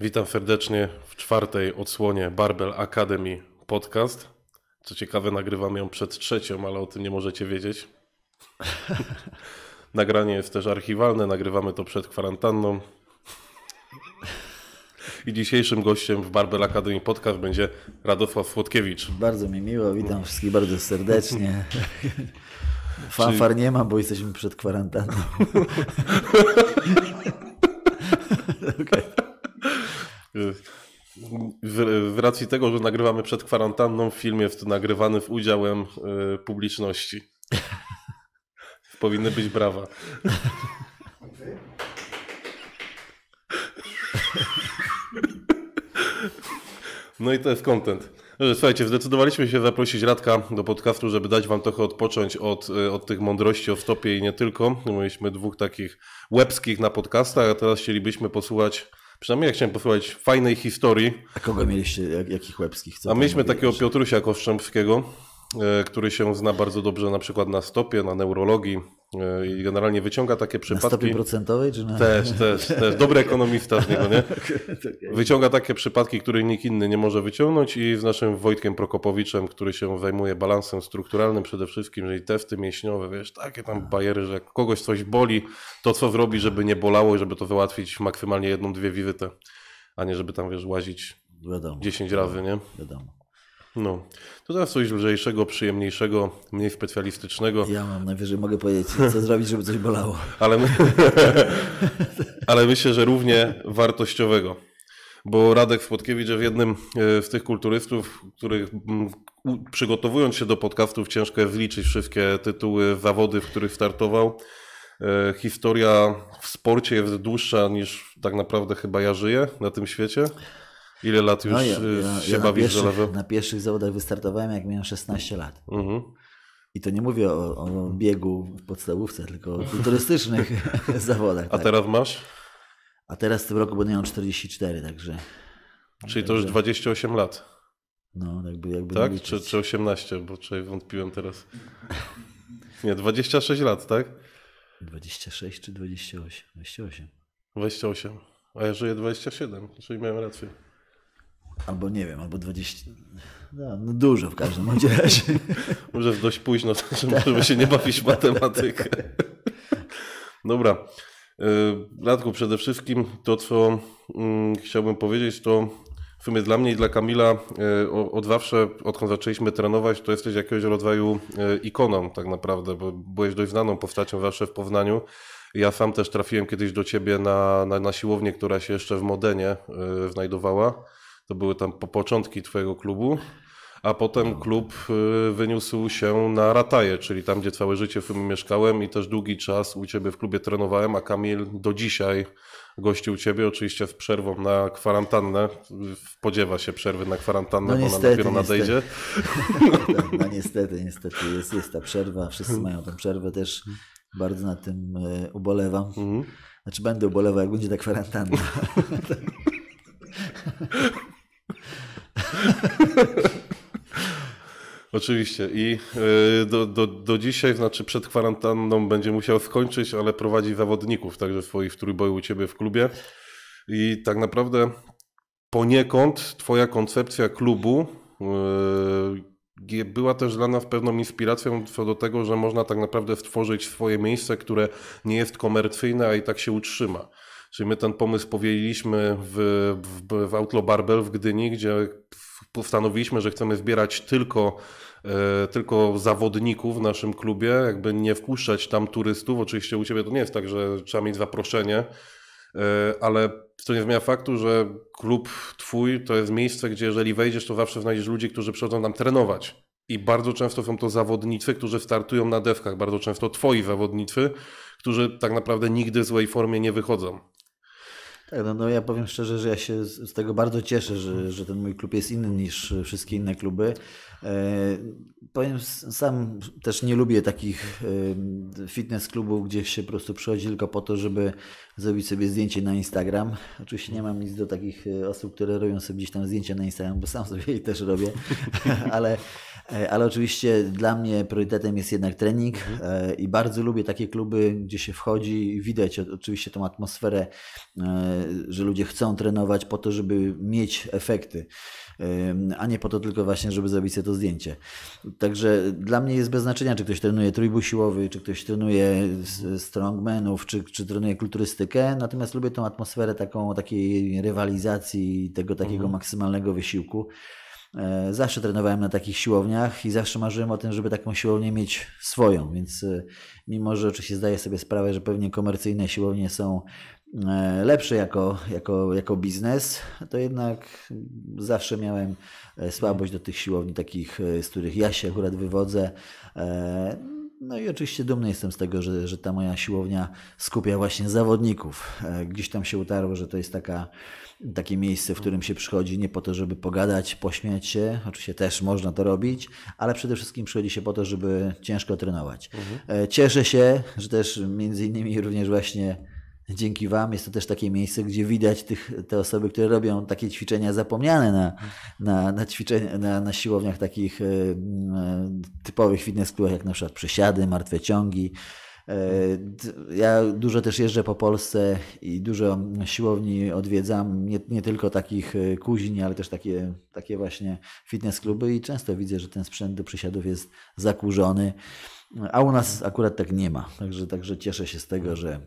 Witam serdecznie w czwartej odsłonie Barbel Academy podcast. Co ciekawe, nagrywam ją przed trzecią, ale o tym nie możecie wiedzieć. Nagranie jest też archiwalne, nagrywamy to przed kwarantanną. I dzisiejszym gościem w Barbel Academy Podcast będzie Radosław Słodkiewicz. Bardzo mi miło, witam wszystkich bardzo serdecznie. Fanfar Czyli... nie ma, bo jesteśmy przed kwarantanną. okay w, w, racji tego, że nagrywamy przed kwarantanną film filmie w, nagrywany w udziałem y, publiczności. Powinny być brawa. No i to jest content. słuchajcie, zdecydowaliśmy się zaprosić Radka do podcastu, żeby dać wam trochę odpocząć od, y, od tych mądrości o stopie i nie tylko. Mieliśmy dwóch takich łebskich na podcastach, a teraz chcielibyśmy posłuchać Przynajmniej ja chciałem posłuchać fajnej historii. A kogo mieliście, jak, jakich łebskich? A mieliśmy takiego Piotrusia Koszczębskiego. E, który się zna bardzo dobrze na przykład na stopie, na neurologii e, i generalnie wyciąga takie przypadki. Na stopie procentowej czy na... Też, też, też. Dobry ekonomista z niego, nie? Tak wyciąga takie przypadki, których nikt inny nie może wyciągnąć i z naszym Wojtkiem Prokopowiczem, który się zajmuje balansem strukturalnym przede wszystkim, czyli testy mięśniowe, wiesz, takie tam tak. bajery, że jak kogoś coś boli, to co zrobi, żeby nie bolało i żeby to wyłatwić maksymalnie jedną, dwie wizytę, a nie żeby tam, wiesz, łazić Wiadomo. 10 razy, nie? Wiadomo. No, to teraz coś lżejszego, przyjemniejszego, mniej specjalistycznego. Ja mam najwyżej, mogę powiedzieć, co zrobić, żeby coś bolało. Ale, my... Ale myślę, że równie wartościowego. Bo Radek Spotkiewicz w jednym e, z tych kulturystów, których przygotowując się do podcastów ciężko jest liczyć wszystkie tytuły, zawody, w których startował. E, historia w sporcie jest dłuższa niż tak naprawdę chyba ja żyję na tym świecie. Ile lat no już no, ja, y, ja, się ja bawisz na pierwszych, na pierwszych zawodach wystartowałem, jak miałem 16 lat. Mhm. I to nie mówię o, o biegu w podstawówce, tylko o turystycznych zawodach. A tak. teraz masz? A teraz w tym roku będę miał 44, także. Czyli to już 28 lat. No, jakby, jakby Tak? Czy, czy 18, bo człowiek wątpiłem teraz. Nie, 26 lat, tak? 26 czy 28? 28. 28. A ja żyję 27, czyli miałem rację. Albo nie wiem, albo 20. No, no dużo w każdym razie. może dość późno, żeby się nie bawić matematykę. Dobra. Y, Radku, przede wszystkim to, co mm, chciałbym powiedzieć, to w sumie dla mnie i dla Kamila y, od zawsze, odkąd zaczęliśmy trenować, to jesteś jakiegoś rodzaju y, ikoną tak naprawdę, bo byłeś dość znaną postacią zawsze w Poznaniu. Ja sam też trafiłem kiedyś do ciebie na, na, na siłownię, która się jeszcze w Modenie znajdowała. To były tam po początki twojego klubu, a potem no. klub y, wyniósł się na Rataje, czyli tam, gdzie całe życie w mieszkałem i też długi czas u ciebie w klubie trenowałem, a Kamil do dzisiaj gościł ciebie, oczywiście z przerwą na kwarantannę. Podziewa się przerwy na kwarantannę, no, niestety, ona dopiero nadejdzie. Niestety. Tak, no, no niestety, niestety jest, jest ta przerwa, wszyscy mają tę przerwę też. Bardzo na tym e, ubolewam. Mhm. Znaczy będę ubolewał, jak będzie ta kwarantanna. Oczywiście i y, do, do, do dzisiaj, znaczy przed kwarantanną będzie musiał skończyć, ale prowadzi zawodników także swoich w trójboju u Ciebie w klubie i tak naprawdę poniekąd Twoja koncepcja klubu y, była też dla nas pewną inspiracją co do tego, że można tak naprawdę stworzyć swoje miejsce, które nie jest komercyjne, a i tak się utrzyma. Czyli my ten pomysł powieliliśmy w, w, w Outlaw Barbel w Gdyni, gdzie postanowiliśmy, że chcemy zbierać tylko e, tylko zawodników w naszym klubie, jakby nie wpuszczać tam turystów. Oczywiście u Ciebie to nie jest tak, że trzeba mieć zaproszenie, e, ale to nie zmienia faktu, że klub Twój to jest miejsce, gdzie jeżeli wejdziesz, to zawsze znajdziesz ludzi, którzy przychodzą tam trenować. I bardzo często są to zawodnicy, którzy startują na dewkach, bardzo często Twoi zawodnicy, którzy tak naprawdę nigdy w złej formie nie wychodzą. Tak, no, no ja powiem szczerze, że ja się z, z tego bardzo cieszę, że, że ten mój klub jest inny niż wszystkie inne kluby. E, powiem sam też nie lubię takich e, fitness klubów, gdzie się po prostu przychodzi tylko po to, żeby zrobić sobie zdjęcie na Instagram. Oczywiście nie mam nic do takich e, osób, które robią sobie gdzieś tam zdjęcia na Instagram, bo sam sobie je też robię, ale E, ale oczywiście dla mnie priorytetem jest jednak trening mhm. e, i bardzo lubię takie kluby, gdzie się wchodzi i widać oczywiście tą atmosferę, e, że ludzie chcą trenować po to, żeby mieć efekty, a nie po to tylko właśnie, żeby zrobić sobie to zdjęcie. Także dla mnie jest bez znaczenia, czy ktoś trenuje trójbój siłowy, czy ktoś trenuje mhm. strongmanów, czy, czy trenuje kulturystykę, natomiast lubię tą atmosferę taką takiej rywalizacji, tego takiego mhm. maksymalnego wysiłku. E, zawsze trenowałem na takich siłowniach i zawsze marzyłem o tym, żeby taką siłownię mieć swoją, więc e, mimo, że oczywiście zdaję sobie sprawę, że pewnie komercyjne siłownie są e, lepsze jako, jako, jako biznes, to jednak zawsze miałem słabość do tych siłowni takich, z których ja się akurat wywodzę. No i oczywiście dumny jestem z tego, że, że ta moja siłownia skupia właśnie zawodników. E, gdzieś tam się utarło, że to jest taka, takie miejsce, w którym się przychodzi nie po to, żeby pogadać, pośmiać się. Oczywiście też można to robić, ale przede wszystkim przychodzi się po to, żeby ciężko trenować. Mhm. E, cieszę się, że też między innymi również właśnie dzięki Wam jest to też takie miejsce, gdzie widać tych, te osoby, które robią takie ćwiczenia zapomniane na, na, na, ćwiczenia, na, na siłowniach takich e, e, typowych fitness klubach, jak na przykład przesiady, martwe ciągi. E, ja dużo też jeżdżę po Polsce i dużo siłowni odwiedzam, nie, nie, tylko takich kuźni, ale też takie, takie właśnie fitness kluby i często widzę, że ten sprzęt do przysiadów jest zakurzony, a u nas akurat tak nie ma. Także, także cieszę się z tego, że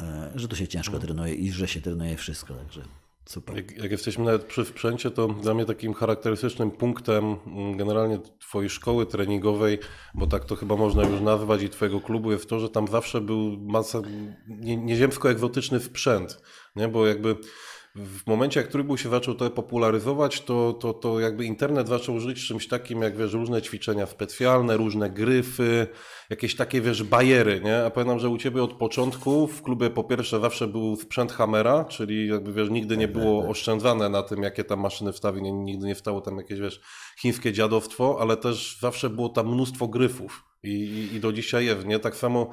E, że tu się ciężko mhm. trenuje i że się trenuje wszystko, także super. Jak, jak jesteśmy nawet przy sprzęcie, to dla mnie takim charakterystycznym punktem mm, generalnie twojej szkoły treningowej, bo tak to chyba można już nazwać i twojego klubu, jest to, że tam zawsze był masa nie, nieziemsko egzotyczny sprzęt, nie? bo jakby w momencie, jak trójbój się zaczął to popularyzować, to, to, to jakby internet zaczął żyć czymś takim, jak wiesz, różne ćwiczenia specjalne, różne gryfy, jakieś takie, wiesz, bajery, nie? A pamiętam, że u ciebie od początku w klubie po pierwsze zawsze był sprzęt hamera, czyli jakby, wiesz, nigdy nie tak, tak, było tak. oszczędzane na tym, jakie tam maszyny wstawi, nie, nigdy nie wstało tam jakieś, wiesz, chińskie dziadowstwo, ale też zawsze było tam mnóstwo gryfów i, i, i do dzisiaj jest, nie? Tak samo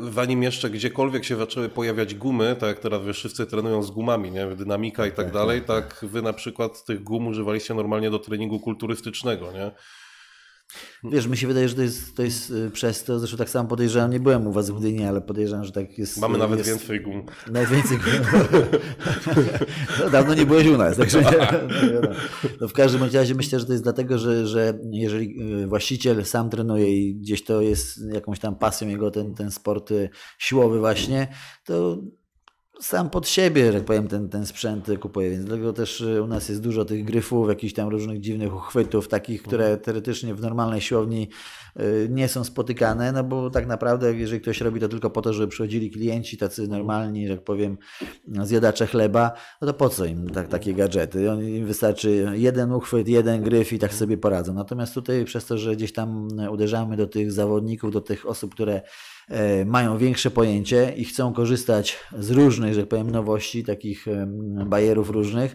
Wanim y, jeszcze gdziekolwiek się zaczęły pojawiać gumy, tak jak teraz wiesz, wszyscy trenują z gumami, nie? dynamika i tak, tak dalej, tak, tak. tak wy na przykład tych gum używaliście normalnie do treningu kulturystycznego, nie? Wiesz, mi się wydaje, że to jest, to jest y, przez to, zresztą tak samo podejrzewam, nie byłem u Was w Gdyni, ale podejrzewam, że tak jest. Mamy y, nawet jest, więcej gum. Najwięcej gum. no, dawno nie byłeś u nas, także no, no, w każdym razie myślę, że to jest dlatego, że, że jeżeli y, właściciel sam trenuje i gdzieś to jest jakąś tam pasją jego ten, ten sport siłowy właśnie, to sam pod siebie, tak powiem, ten, ten sprzęt kupuję, więc dlatego też y, u nas jest dużo tych gryfów, jakichś tam różnych dziwnych uchwytów, takich, które mhm. teoretycznie w normalnej siłowni y, nie są spotykane, no bo tak naprawdę, jeżeli ktoś robi to tylko po to, żeby przychodzili klienci tacy mhm. normalni, jak powiem, zjadacze chleba, no to po co im tak, takie gadżety? Im wystarczy jeden uchwyt, jeden gryf i tak sobie poradzą. Natomiast tutaj przez to, że gdzieś tam y, uderzamy do tych zawodników, do tych osób, które E, mają większe pojęcie i chcą korzystać z różnych, że powiem, nowości, takich bajerów różnych.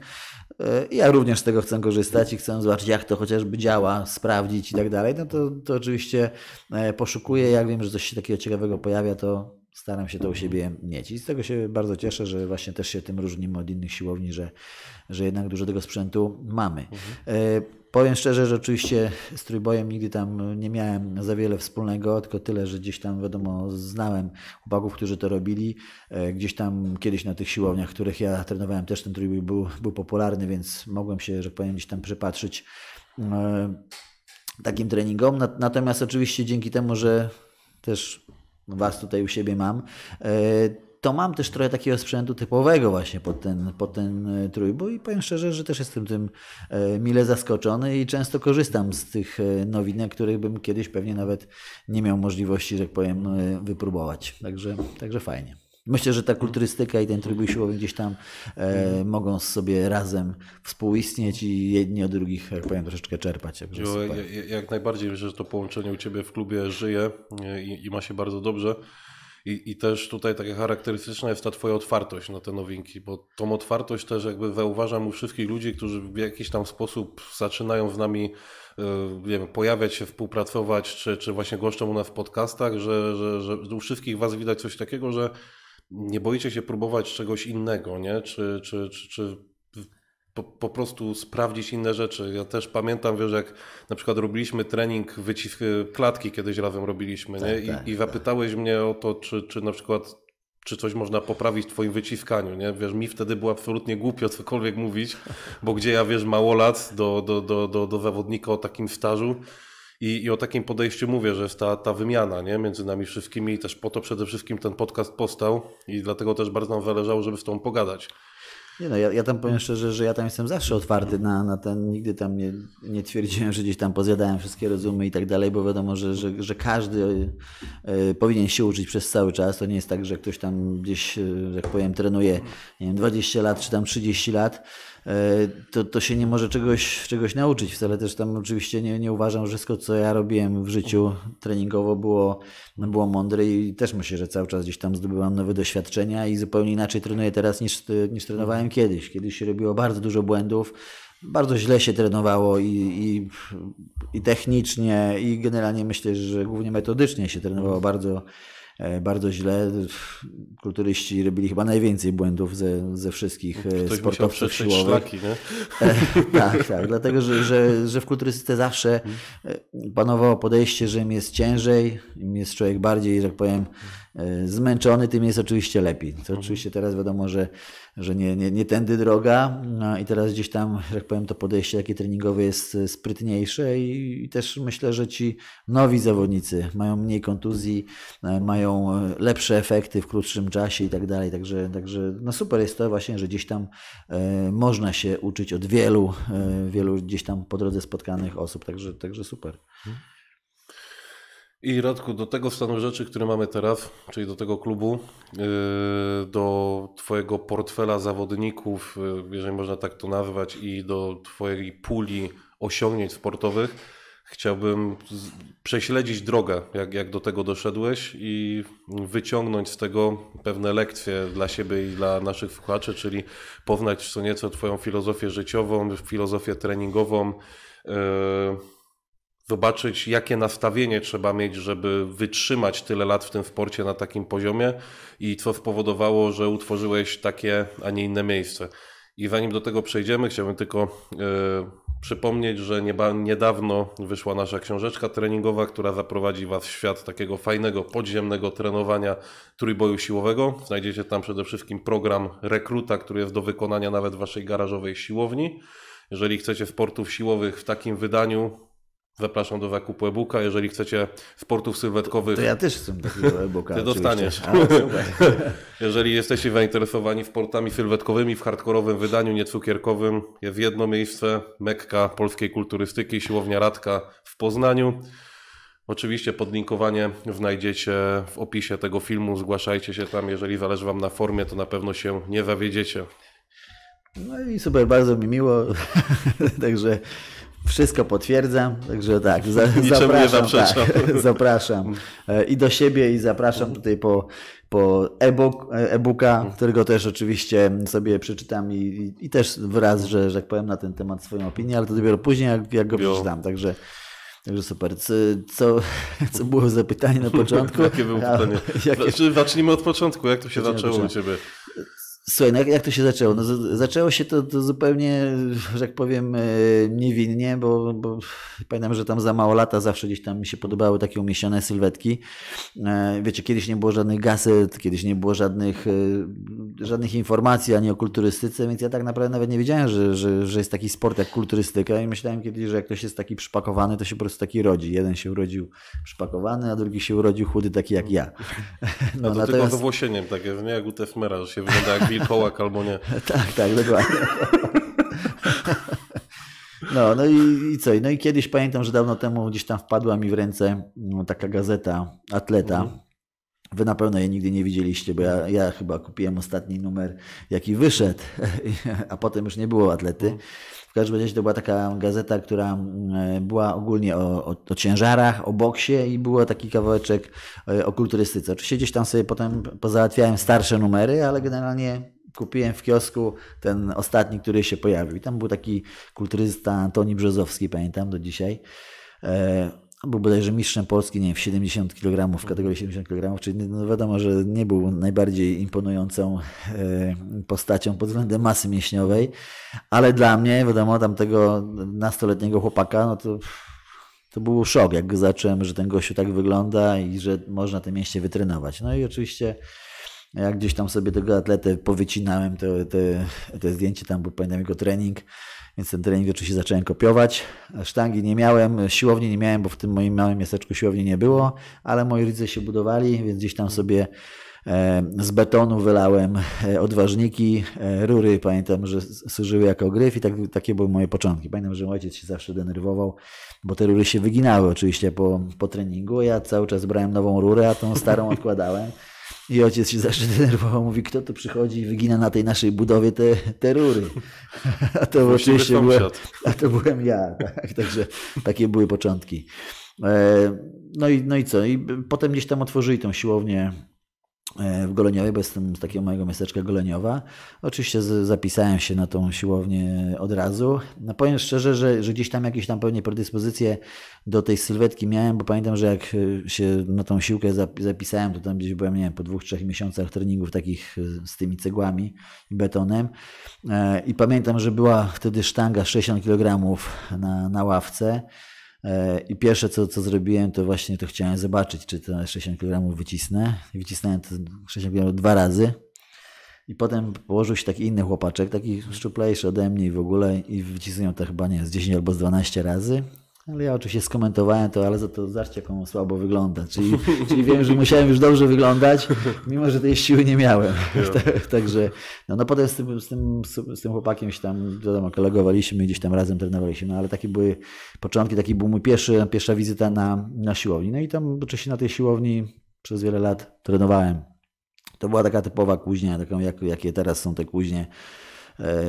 E, ja również z tego chcę korzystać i chcę zobaczyć, jak to chociażby działa, sprawdzić i tak dalej. No to, to oczywiście e, poszukuję. Jak wiem, że coś się takiego ciekawego pojawia, to staram się to u siebie mieć. I z tego się bardzo cieszę, że właśnie też się tym różnimy od innych siłowni, że, że jednak dużo tego sprzętu mamy. Mhm. E, powiem szczerze, że oczywiście z trójbojem nigdy tam nie miałem za wiele wspólnego, tylko tyle, że gdzieś tam wiadomo, znałem chłopaków, którzy to robili. E, gdzieś tam kiedyś na tych siłowniach, w których ja trenowałem, też ten trójbój był, był popularny, więc mogłem się, że powiem, gdzieś tam przypatrzyć e, takim treningom. Natomiast oczywiście dzięki temu, że też Was tutaj u siebie mam, e, to mam też trochę takiego sprzętu typowego właśnie pod ten, pod ten e, trójbój i powiem szczerze, że też jestem tym e, mile zaskoczony i często korzystam z tych nowinek, których bym kiedyś pewnie nawet nie miał możliwości, że tak powiem, wypróbować. Także, także fajnie. Myślę, że ta kulturystyka i ten tryb siłowy gdzieś tam e, mogą sobie razem współistnieć i jedni od drugich, jak powiem, troszeczkę czerpać. Jak, jak najbardziej myślę, że to połączenie u Ciebie w klubie żyje i, i ma się bardzo dobrze. I, I, też tutaj taka charakterystyczna jest ta Twoja otwartość na te nowinki, bo tą otwartość też jakby zauważam u wszystkich ludzi, którzy w jakiś tam sposób zaczynają z nami e, wiem, pojawiać się, współpracować, czy, czy właśnie goszczą u nas w podcastach, że, że, że u wszystkich Was widać coś takiego, że nie boicie się próbować czegoś innego, nie? Czy, czy, czy, czy po, po, prostu sprawdzić inne rzeczy. Ja też pamiętam, wiesz, jak na przykład robiliśmy trening wycisk y, klatki kiedyś razem robiliśmy, nie? Tak, I, tak, i tak. zapytałeś mnie o to, czy, czy na przykład czy coś można poprawić w twoim wyciskaniu, nie? Wiesz, mi wtedy było absolutnie głupio cokolwiek mówić, bo gdzie ja, wiesz, mało lat do, do, do, do, do zawodnika o takim stażu, i, I, o takim podejściu mówię, że jest ta, ta wymiana nie? między nami wszystkimi i też po to przede wszystkim ten podcast powstał i dlatego też bardzo nam zależało, żeby z tą pogadać. Nie no, ja, ja tam powiem szczerze, że ja tam jestem zawsze otwarty na, na ten, nigdy tam nie, nie twierdziłem, że gdzieś tam pozjadałem wszystkie rozumy i tak dalej, bo wiadomo, że, że, że każdy e, powinien się uczyć przez cały czas. To nie jest tak, że ktoś tam gdzieś, jak e, powiem, trenuje nie wiem, 20 lat czy tam 30 lat E, to, to się nie może czegoś, czegoś nauczyć. Wcale też tam oczywiście nie, nie uważam, że wszystko, co ja robiłem w życiu treningowo było, było mądre i też myślę, że cały czas gdzieś tam zdobywam nowe doświadczenia i zupełnie inaczej trenuję teraz niż, niż trenowałem kiedyś. Kiedyś się robiło bardzo dużo błędów, bardzo źle się trenowało i, i, i technicznie, i generalnie myślę, że głównie metodycznie się trenowało bardzo E, bardzo źle. E, kulturyści robili chyba najwięcej błędów ze, ze wszystkich e, Ktoś sportowców siłowych. Szlaki, nie? tak, tak. Dlatego, że, że, że w kulturystyce zawsze panowało podejście, że im jest ciężej, im jest człowiek bardziej, że tak powiem, E, zmęczony, tym jest oczywiście lepiej. To mhm. oczywiście teraz wiadomo, że, że nie, nie, nie tędy droga no i teraz gdzieś tam, jak powiem, to podejście takie treningowe jest e, sprytniejsze i, i też myślę, że ci nowi zawodnicy mają mniej kontuzji, e, mają lepsze efekty w krótszym czasie i tak dalej, także, także no super jest to właśnie, że gdzieś tam można się uczyć od wielu, wielu gdzieś tam po drodze spotkanych osób, także, także super. Mhm. I Radku, do tego stanu rzeczy, który mamy teraz, czyli do tego klubu, yy, do Twojego portfela zawodników, yy, jeżeli można tak to nazwać, i do Twojej puli osiągnięć sportowych, chciałbym prześledzić drogę, jak, jak do tego doszedłeś i wyciągnąć z tego pewne lekcje dla siebie i dla naszych słuchaczy, czyli poznać co nieco Twoją filozofię życiową, filozofię treningową. Yy zobaczyć, jakie nastawienie trzeba mieć, żeby wytrzymać tyle lat w tym sporcie na takim poziomie i co spowodowało, że utworzyłeś takie, a nie inne miejsce. I zanim do tego przejdziemy, chciałbym tylko e, przypomnieć, że nieba, niedawno wyszła nasza książeczka treningowa, która zaprowadzi Was w świat takiego fajnego, podziemnego trenowania trójboju siłowego. Znajdziecie tam przede wszystkim program rekruta, który jest do wykonania nawet w Waszej garażowej siłowni. Jeżeli chcecie sportów siłowych w takim wydaniu, Zapraszam do zakupu e-booka. Jeżeli chcecie sportów sylwetkowych. To ja też chcę takiego e-booka. Ty dostaniesz. A, no, Jeżeli jesteście zainteresowani sportami sylwetkowymi w hardkorowym wydaniu, niecukierkowym, jest jedno miejsce: Mekka polskiej kulturystyki, siłownia Radka w Poznaniu. Oczywiście podlinkowanie znajdziecie w opisie tego filmu. Zgłaszajcie się tam. Jeżeli zależy Wam na formie, to na pewno się nie zawiedziecie. No i super, bardzo mi miło. Także wszystko potwierdzam, także tak, za, zapraszam, tak, zapraszam e, i do siebie i zapraszam tutaj po, po e, e-booka, e którego też oczywiście sobie przeczytam i, i też wraz, że, że jak powiem na ten temat swoją opinię, ale to dopiero później jak, jak go przeczytam, także... Także super. Co, co, co było za pytanie na początku? Jakie było pytanie? Jakie... Znaczy, zacznijmy od początku. Jak to się zaczęło u Ciebie? Słuchaj, no jak, to się zaczęło? No, zaczęło się to, to, zupełnie, że tak powiem, e, niewinnie, bo, bo, pamiętam, że tam za mało lata zawsze gdzieś tam mi się podobały takie umieszczone sylwetki. E, wiecie, kiedyś nie było żadnych gazet, kiedyś nie było żadnych, e, żadnych informacji ani o kulturystyce, więc ja tak naprawdę nawet nie wiedziałem, że, że, że jest taki sport jak kulturystyka i myślałem kiedyś, że jak ktoś jest taki przypakowany, to się po prostu taki rodzi. Jeden się urodził przypakowany, a drugi się urodził chudy taki jak ja. No, a no, to natomiast... tylko z włosieniem, tak jak, nie jak u Tefmera, że się wygląda jak kołek albo nie. tak, tak, dokładnie. No, no i, i, co? No i kiedyś pamiętam, że dawno temu gdzieś tam wpadła mi w ręce mm, taka gazeta Atleta. Mhm. Wy na pewno jej nigdy nie widzieliście, bo ja, ja chyba kupiłem ostatni numer, jaki wyszedł, a potem już nie było atlety. Mhm. W każdym razie to była taka gazeta, która mm, e, była ogólnie o, o, o ciężarach, o boksie i było taki kawałeczek e, o kulturystyce. Oczywiście gdzieś tam sobie potem pozałatwiałem starsze numery, ale generalnie kupiłem w kiosku ten ostatni, który się pojawił. I tam był taki kulturysta Antoni Brzozowski, pamiętam do dzisiaj. E, był bodajże mistrzem Polski, nie wiem, 70 kg, w kategorii 70 kg, czyli no, no wiadomo, że nie był najbardziej imponującą e, postacią pod względem masy mięśniowej, ale dla mnie, wiadomo, tamtego nastoletniego chłopaka, no to, to był szok, jak zacząłem, że ten gościu tak wygląda i że można te mięśnie wytrenować. No i oczywiście jak gdzieś tam sobie tego atletę powycinałem, to, te, te zdjęcie tam, bo pamiętam jego trening, więc ten trening się zacząłem kopiować. Sztangi nie miałem, siłowni nie miałem, bo w tym moim małym miasteczku siłowni nie było, ale moi rodzice się budowali, więc gdzieś tam sobie e, z betonu wylałem e, odważniki, e, rury. Pamiętam, że służyły jako gryf i tak, takie były moje początki. Pamiętam, że ojciec się zawsze denerwował, bo te rury się wyginały oczywiście po, po treningu. Ja cały czas brałem nową rurę, a tą starą odkładałem. I ojciec się zawsze denerwował, mówi, kto tu przychodzi i wygina na tej naszej budowie te, te rury. A to Właśnie oczywiście byłem, a to byłem ja. Tak? Także takie były początki. E, no i, no i co? I potem gdzieś tam otworzyli tą siłownię E, w Goleniowie, bo jestem z takiego mojego miasteczka Goleniowa. Oczywiście z, zapisałem się na tą siłownię od razu. No powiem szczerze, że, że gdzieś tam jakieś tam pewnie predyspozycje do tej sylwetki miałem, bo pamiętam, że jak e, się na tą siłkę zapisałem, to tam gdzieś byłem, nie wiem, po dwóch, trzech miesiącach treningów takich e, z tymi cegłami i betonem. I pamiętam, że była wtedy sztanga 60 kg na, na ławce. E, I pierwsze, co, co zrobiłem, to właśnie to chciałem zobaczyć, czy to 60 kg wycisnę. Wycisnąłem to 60 kg dwa razy. I potem położył się taki inny chłopaczek, taki szczuplejszy ode mnie i w ogóle, i wycisnął to chyba, nie z 10 albo z 12 razy. Ale ja oczywiście skomentowałem to, ale za to zobaczcie, jak on słabo wygląda. Czyli, czyli wiem, że musiałem już dobrze wyglądać, mimo że tej siły nie miałem. Tak, także, no, no potem z tym, z, tym, z tym chłopakiem się tam, wiadomo, kolegowaliśmy, gdzieś tam razem trenowaliśmy, no, ale takie były początki, taki był mój pierwszy, pierwsza wizyta na, na siłowni. No i tam oczywiście na tej siłowni przez wiele lat trenowałem. To była taka typowa kuźnia, taką jak, jakie teraz są te kuźnie E,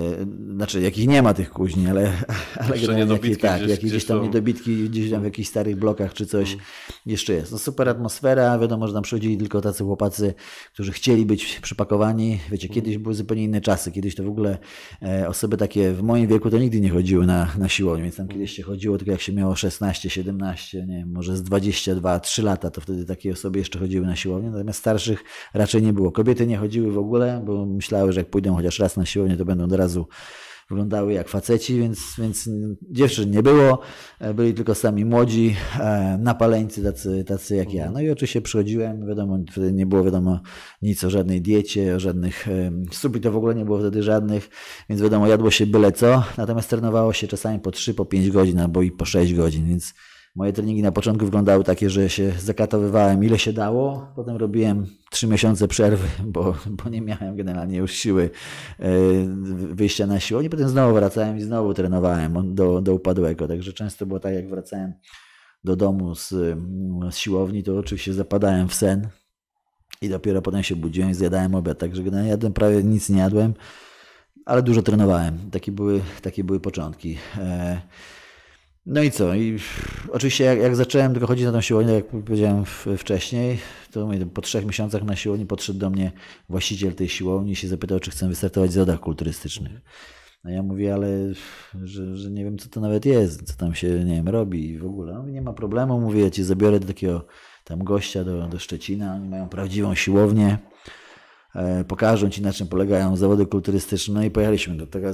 znaczy jakich nie ma tych kuźni, ale, ale tak, gdzieś, jak, gdzieś, tam, tam niedobitki gdzieś tam w jakichś starych blokach czy coś hmm. jeszcze jest. No super atmosfera, wiadomo, że tam przychodzili tylko tacy chłopacy, którzy chcieli być przypakowani. Wiecie, hmm. kiedyś były zupełnie inne czasy, kiedyś to w ogóle e, osoby takie w moim wieku to nigdy nie chodziły na, na siłownię, więc tam mm. kiedyś się chodziło tylko jak się miało 16, 17, nie wiem, może z 22, 3 lata, to wtedy takie osoby jeszcze chodziły na siłownię, natomiast starszych raczej nie było. Kobiety nie chodziły w ogóle, bo myślały, że jak pójdą chociaż raz na siłownię, to będą od razu wyglądały jak faceci, więc, więc dziewczyn nie było, e, byli tylko sami młodzi, e, napaleńcy tacy, tacy jak ja. No i oczywiście przychodziłem, wiadomo, wtedy nie było wiadomo nic o żadnej diecie, o żadnych supli to w ogóle nie było wtedy żadnych, więc wiadomo, jadło się byle co, natomiast trenowało się czasami po 3, po 5 godzin albo i po 6 godzin, więc Moje treningi na początku wyglądały takie, że się zakatowywałem ile się dało, potem robiłem trzy miesiące przerwy, bo, bo nie miałem generalnie już siły e, wyjścia na siłę. I potem znowu wracałem i znowu trenowałem do, do upadłego. Także często było tak, jak wracałem do domu z, z siłowni, to oczywiście zapadałem w sen i dopiero potem się budziłem i zjadałem obiad. Także generalnie jadłem prawie nic nie jadłem, ale dużo trenowałem. Takie były, takie były początki. E, no i co? I oczywiście jak, jak zacząłem tylko chodzić na tą siłownię, tak jak powiedziałem wcześniej, to po trzech miesiącach na siłowni podszedł do mnie właściciel tej siłowni i się zapytał, czy chcę wystartować w zawodach kulturystycznych. No ja mówię, ale że, że, nie wiem, co to nawet jest, co tam się, nie wiem, robi i w ogóle. No, nie ma problemu, mówię, ja cię zabiorę do takiego tam gościa do, do Szczecina, oni mają prawdziwą siłownię, e, pokażą ci, na czym polegają zawody kulturystyczne no i pojechaliśmy do taka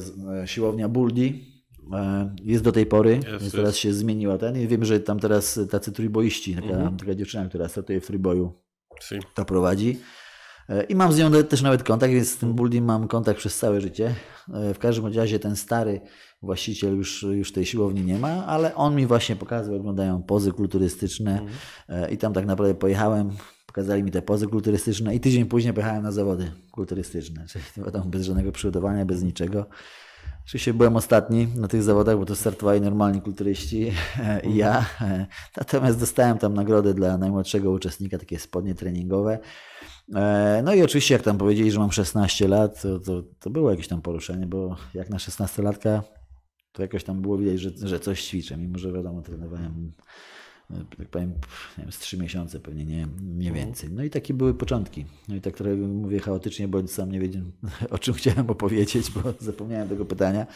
e, siłownia Buldi, E, jest do tej pory, jest, więc jest. teraz się zmieniła ten. I wiem, że tam teraz tacy trójboiści, taka, mhm. taka dziewczyna, która startuje w trójboju, si. to prowadzi. E, I mam z nią też nawet kontakt, więc z tym Buldim mam kontakt przez całe życie. E, w każdym razie ten stary właściciel już, już tej siłowni nie ma, ale on mi właśnie pokazał, oglądają pozy kulturystyczne mm. i tam tak naprawdę pojechałem, pokazali mi te pozy kulturystyczne i tydzień później pojechałem na zawody kulturystyczne, czyli tam bez żadnego przygotowania, bez niczego. Oczywiście byłem ostatni na tych zawodach, bo to startowali normalni kulturyści i ja. Mhm. Natomiast dostałem tam nagrodę dla najmłodszego uczestnika, takie spodnie treningowe. E, no i oczywiście, jak tam powiedzieli, że mam 16 lat, to, to, to było jakieś tam poruszenie, bo jak na 16-latka, to jakoś tam było widać, że, że coś ćwiczę, mimo że wiadomo, trenowałem tak powiem, wiem, z trzy miesiące pewnie, nie, nie mhm. więcej. No i takie były początki. No i tak trochę mówię chaotycznie, bo sam nie wiedziałem, o czym chciałem opowiedzieć, bo zapomniałem tego pytania.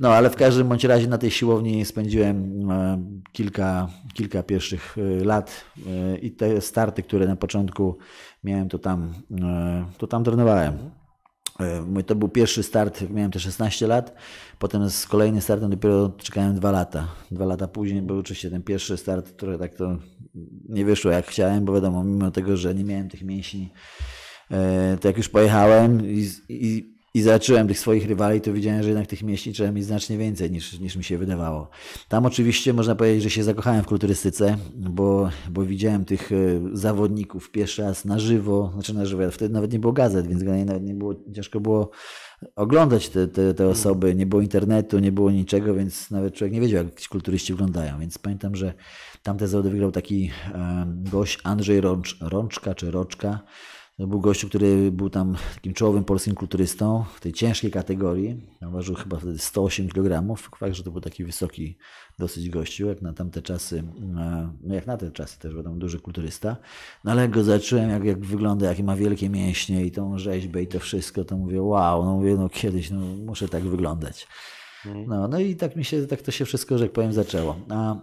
No ale w każdym bądź razie na tej siłowni spędziłem e, kilka, kilka pierwszych e, lat e, i te starty, które na początku miałem, to tam, to tam trenowałem. E, mój to był pierwszy start, miałem te 16 lat, potem z kolejnym startem dopiero czekałem 2 lata. Dwa lata później był oczywiście ten pierwszy start, który tak to nie wyszło jak chciałem, bo wiadomo, mimo tego, że nie miałem tych mięśni, e, to jak już pojechałem i, i i zacząłem tych swoich rywali, to widziałem, że jednak tych trzeba mi znacznie więcej niż, niż mi się wydawało. Tam oczywiście można powiedzieć, że się zakochałem w kulturystyce, bo, bo widziałem tych e, zawodników pierwszy raz na żywo, znaczy na żywo, wtedy nawet nie było gazet, więc nawet nie było, ciężko było oglądać te, te, te mm. osoby, nie było internetu, nie było niczego, więc nawet człowiek nie wiedział, jak ci kulturyści wyglądają, więc pamiętam, że tamte zawody wygrał taki e, gość Andrzej Rącz, Rączka czy Roczka, był gościu, który był tam takim czołowym polskim kulturystą w tej ciężkiej kategorii. Ważył chyba wtedy 108 kg. Fakt, że to był taki wysoki dosyć gościu, jak na tamte czasy, no jak na te czasy też, bo tam duży kulturysta. No ale jak go zacząłem, jak, jak wygląda, jakie ma wielkie mięśnie i tą rzeźbę i to wszystko, to mówię wow, no mówię, no kiedyś no, muszę tak wyglądać. Mhm. No, no i tak mi się, tak to się wszystko, że jak powiem, zaczęło. A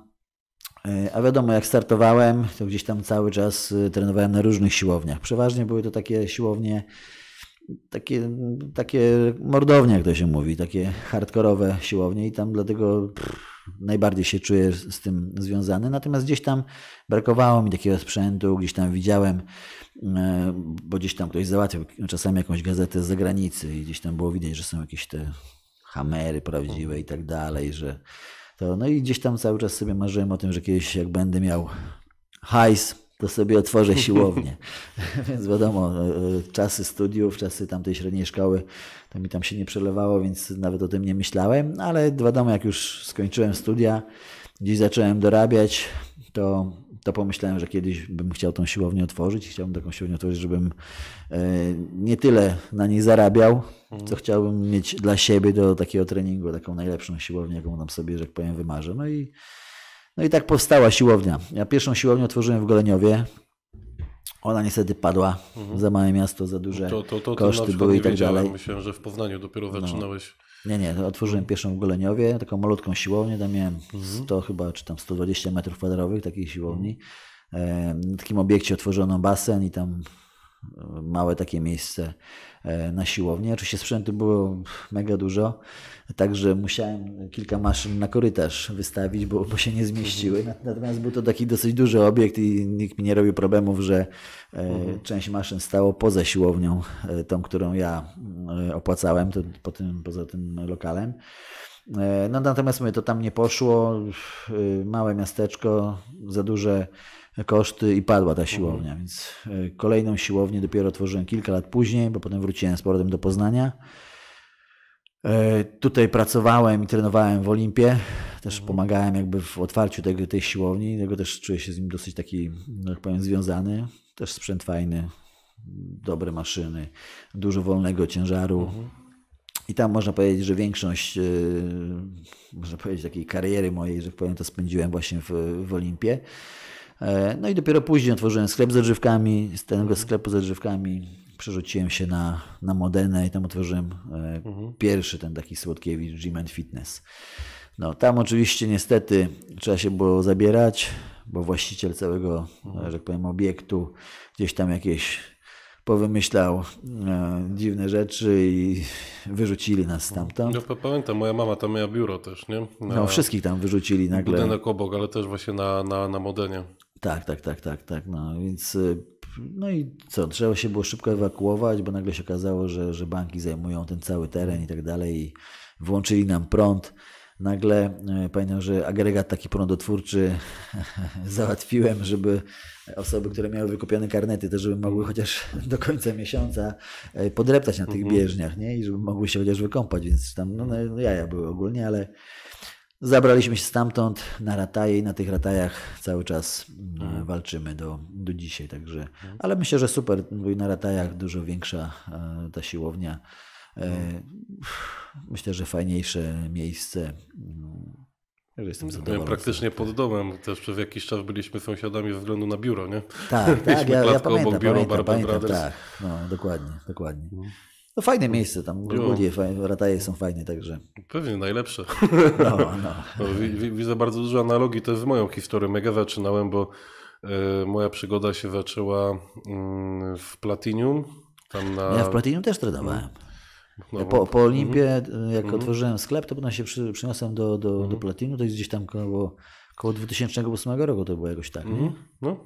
E, a wiadomo, jak startowałem, to gdzieś tam cały czas y, trenowałem na różnych siłowniach. Przeważnie były to takie siłownie, takie, takie mordownie, jak to się mówi, takie hardkorowe siłownie i tam dlatego pff, najbardziej się czuję z tym związany. Natomiast gdzieś tam brakowało mi takiego sprzętu, gdzieś tam widziałem, e, bo gdzieś tam ktoś załatwiał czasami jakąś gazetę z zagranicy i gdzieś tam było widać, że są jakieś te hamery prawdziwe i tak dalej, że to, no i gdzieś tam cały czas sobie marzyłem o tym, że kiedyś jak będę miał hajs, to sobie otworzę siłownię. więc wiadomo, e, e, czasy studiów, czasy tamtej średniej szkoły, to mi tam się nie przelewało, więc nawet o tym nie myślałem, ale wiadomo, jak już skończyłem studia, gdzieś zacząłem dorabiać, to, to pomyślałem, że kiedyś bym chciał tą siłownię otworzyć. Chciałbym taką siłownię otworzyć, żebym e, nie tyle na niej zarabiał, co mhm. chciałbym mieć dla siebie do takiego treningu, taką najlepszą siłownię, jaką tam sobie, że jak powiem, wymarzę. No i, no i tak powstała siłownia. Ja pierwszą siłownię otworzyłem w Goleniowie. Ona niestety padła. Mhm. Za małe miasto, za duże no to, to, to, koszty były i tak dalej. Myślałem, że w Poznaniu dopiero no. zaczynałeś. No. Nie, nie, otworzyłem pierwszą w Goleniowie, taką malutką siłownię, tam miałem 100 mhm. chyba, czy tam 120 metrów kwadratowych takiej siłowni. Mhm. E, w takim obiekcie otworzono basen i tam małe takie miejsce e, na siłowni. Oczywiście sprzętu było mega dużo, także musiałem kilka maszyn na korytarz wystawić, bo, bo się nie zmieściły. Natomiast był to taki dosyć duży obiekt i nikt mi nie robił problemów, że e, mhm. część maszyn stało poza siłownią, e, tą, którą ja opłacałem, to po tym, poza tym lokalem. No natomiast mówię, to tam nie poszło. Małe miasteczko, za duże koszty i padła ta mhm. siłownia, więc e, kolejną siłownię dopiero otworzyłem kilka lat później, bo potem wróciłem z powrotem do Poznania. E, tutaj pracowałem i trenowałem w Olimpie, też mhm. pomagałem jakby w otwarciu tego, tej siłowni, dlatego też czuję się z nim dosyć taki, no jak powiem, związany. Też sprzęt fajny, dobre maszyny, dużo wolnego ciężaru. Mhm. I tam można powiedzieć, że większość, e, można powiedzieć, takiej kariery mojej, że powiem, to spędziłem właśnie w, w Olimpie. E, no i dopiero później otworzyłem sklep z odżywkami, z tego sklepu z odżywkami przerzuciłem się na, na Modenę i tam otworzyłem e, mhm. pierwszy ten taki Słodkiewicz Gym and Fitness. No tam oczywiście niestety trzeba się było zabierać, bo właściciel całego, mhm. E, że tak powiem, obiektu gdzieś tam jakieś powymyślał e, dziwne rzeczy i wyrzucili nas stamtąd. Ja pamiętam, moja mama tam miała biuro też, nie? Na, no wszystkich tam wyrzucili nagle. Budynek obok, ale też właśnie na, na, na Modenie. Tak, tak, tak, tak, tak. No więc y, no i co, trzeba się było szybko ewakuować, bo nagle się okazało, że, że banki zajmują ten cały teren i tak dalej i włączyli nam prąd. Nagle y, pamiętam, że agregat taki prądotwórczy załatwiłem, żeby osoby, które miały wykupione karnety, to żeby mogły chociaż do końca miesiąca y, podreptać na tych mhm. bieżniach, nie? I żeby mogły się chociaż wykąpać, więc tam, no, no, no jaja były ogólnie, ale Zabraliśmy się stamtąd na rataje i na tych ratajach cały czas e, mhm. walczymy do, do dzisiaj. Także, mhm. ale myślę, że super, bo na ratajach dużo większa e, ta siłownia. E, no. Myślę, że fajniejsze miejsce. Ja mm, jestem no, zadowolony. Praktycznie pod domem. Też przez jakiś czas byliśmy sąsiadami ze względu na biuro, nie? Tak, tak. Ja, ja pamiętam, obok biuro pamiętam, pamiętam, tak. No, dokładnie, dokładnie. Mhm. No fajne miejsce tam, ogólnie rataje są fajne, także. Pewnie najlepsze. No, no. no widzę bardzo dużo analogii To w moją historię. Mega zaczynałem, bo e, moja przygoda się zaczęła mm, w Platinium. Tam na... Ja w Platinium też trenowałem. Mm. No, po, po mhm. Olimpie, mm, jak mm. otworzyłem sklep, to potem się przy, przyniosłem do, do, mm. do mhm. Platinu, to jest gdzieś tam koło, koło 2008 roku to było jakoś tak, nie? Mhm. No,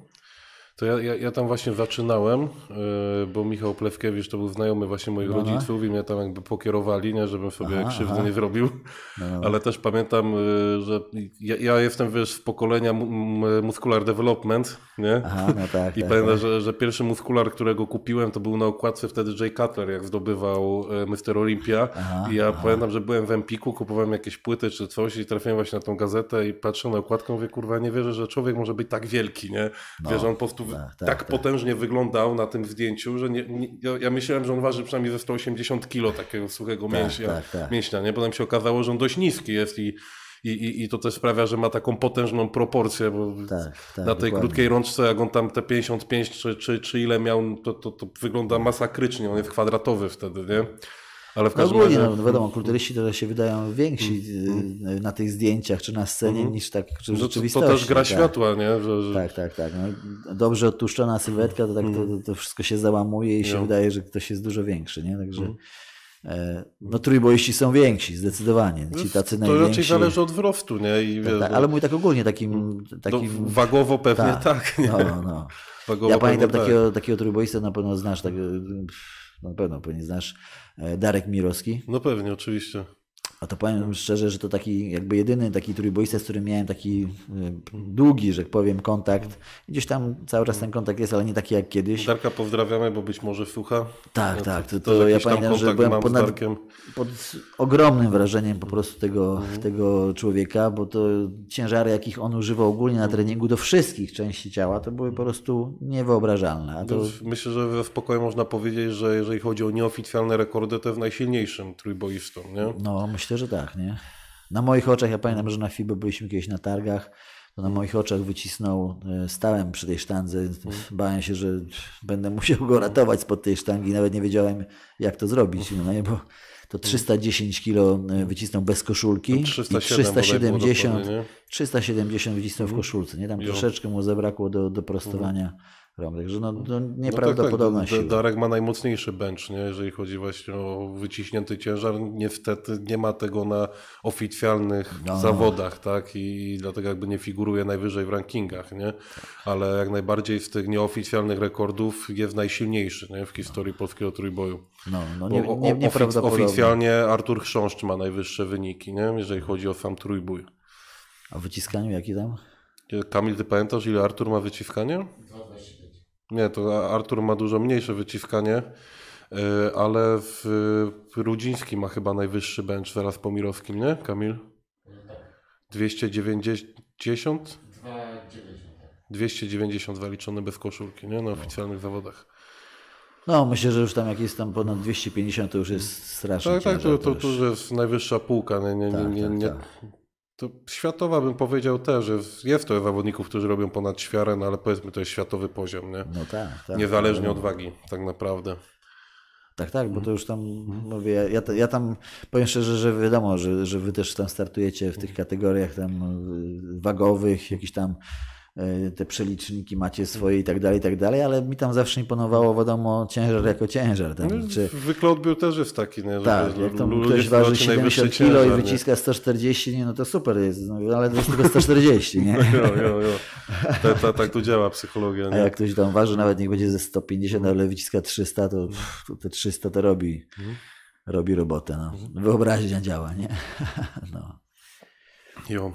to ja, ja, ja tam właśnie zaczynałem, yy, bo Michał Plewkiewicz to był znajomy właśnie moich no, no. rodziców i mnie tam jakby pokierowali, nie, żebym sobie aha, krzywdy aha. nie zrobił. No. no. Ale też pamiętam, yy, że ja, ja, jestem wiesz, z pokolenia muscular development, nie? Aha, no tak, I tak, pamiętam, tak. Że, że, pierwszy muskular, którego kupiłem, to był na okładce wtedy Jay Cutler, jak zdobywał e, Mr. Olympia. I ja pamiętam, że byłem w Empiku, kupowałem jakieś płyty czy coś i trafiłem właśnie na tą gazetę i patrzę na okładkę, mówię, kurwa, nie wierzę, że człowiek może być tak wielki, nie? No. Wiesz, on po prostu tak tak, tak, tak, tak, potężnie wyglądał na tym zdjęciu, że nie, nie, ja myślałem, że on waży przynajmniej ze 180 kg takiego suchego tak, mięśnia, mięśnia nie? potem się okazało, że on dość niski jest i, i, i, i, to też sprawia, że ma taką potężną proporcję, bo tak, tak, na tej dokładnie. krótkiej rączce, jak on tam te 55 czy, czy, czy ile miał, to, to, to wygląda masakrycznie, on jest kwadratowy wtedy, nie? Ale w no każdym no ogólnie, razie... no, wiadomo, kulturyści to się wydają więksi y, na tych zdjęciach czy na scenie mhm. niż tak czy w no, rzeczywistości. To, też gra tak. światła, nie? Że, że... Tak, tak, tak. No, dobrze odtłuszczona sylwetka, to, tak, to, mhm. to wszystko się załamuje i się ja. No. wydaje, że ktoś jest dużo większy, nie? Także... Mhm. E, no trójboiści są więksi, zdecydowanie. Ci no, tacy to najwięksi. raczej zależy od wzrostu, nie? I, tak, tak, ale mówię tak ogólnie, takim... Mm, takim... wagowo pewnie tak. tak nie? No, no. Wagowo ja pamiętam takiego, tak. takiego trójboista, na pewno znasz, tak, e, na pewno pewnie znasz, E, Darek Mirowski. No pewnie, oczywiście. A to powiem szczerze, że to taki jakby jedyny taki trójboista, z którym miałem taki e, długi, że powiem, kontakt. Gdzieś tam cały czas ten kontakt jest, ale nie taki jak kiedyś. Darka pozdrawiamy, bo być może słucha. Tak, tak. To, to, to ja pamiętam, że byłem pod ogromnym wrażeniem po prostu tego, mhm. tego człowieka, bo to ciężary, jakich on używał ogólnie na mhm. treningu do wszystkich części ciała, to były po prostu niewyobrażalne. To... Myślę, że w spokoju można powiedzieć, że jeżeli chodzi o nieoficjalne rekordy, to jest najsilniejszym trójboistą. Nie? No, myślę Myślę, że tak, nie? Na moich oczach, ja pamiętam, że na fibo byliśmy kiedyś na targach, to na mm. moich oczach wycisnął, e, stałem przy tej sztandze, mm. bałem się, że będę musiał go ratować spod tej sztangi, nawet nie wiedziałem jak to zrobić, no nie, bo to 310 mm. kilo e, wycisnął bez koszulki 307 i 370, 370 wycisnął w koszulce, nie, tam troszeczkę mu zabrakło do, do prostowania. Mhm rom. Także no, no nieprawdopodobna no tak, tak. No, Darek ma najmocniejszy bench, nie? jeżeli chodzi właśnie o wyciśnięty ciężar. Niestety nie ma tego na oficjalnych no, no. zawodach, tak? I dlatego jakby nie figuruje najwyżej w rankingach, nie? Ale jak najbardziej z tych nieoficjalnych rekordów jest najsilniejszy nie? w historii polskiego trójboju. No, no nie, nie, nie Oficjalnie Artur Chrząszcz ma najwyższe wyniki, nie? jeżeli chodzi o sam trójbój. A w wyciskaniu jaki tam? Kamil, ty pamiętasz ile Artur ma wyciskania? Nie, to Artur ma dużo mniejsze wyciskanie, y, ale w Rudziński ma chyba najwyższy bench zaraz po Mirowskim, nie Kamil? 290? 290 zaliczony bez koszulki, nie? Na oficjalnych zawodach. No, myślę, że już tam jak jest tam ponad 250, to już jest strasznie. Tak, tak, to, to, to, już jest najwyższa półka. Nie, nie, tak, tak, nie, nie, tak. To światowa bym powiedział też, że jest to zawodników, którzy robią ponad świarę, no ale powiedzmy to jest światowy poziom, nie? No tak, tak Niezależnie od wagi, tak naprawdę. Tak, tak, bo to mhm. już tam, mówię, ja, ja tam powiem szczerze, że wiadomo, że, że wy też tam startujecie w tych mhm. kategoriach tam y, wagowych, jakichś tam Y, te przeliczniki macie swoje i tak dalej, i tak dalej, ale mi tam zawsze imponowało, wiadomo, ciężar jako ciężar. Tam, no, czy... Zwykle odbiór też jest taki, nie? Tak, jak tam ktoś waży 70 kg i wyciska 140, nie, no to super jest, no, ale to jest tylko 140, nie? jo, jo, jo. Ta, ta, tak tu działa psychologia. Nie? A jak ktoś tam waży, nawet niech będzie ze 150, ale wyciska 300, to, to te 300 to robi, mhm. robi robotę, no. Mhm. Wyobraźnia działa, nie? no. Jo.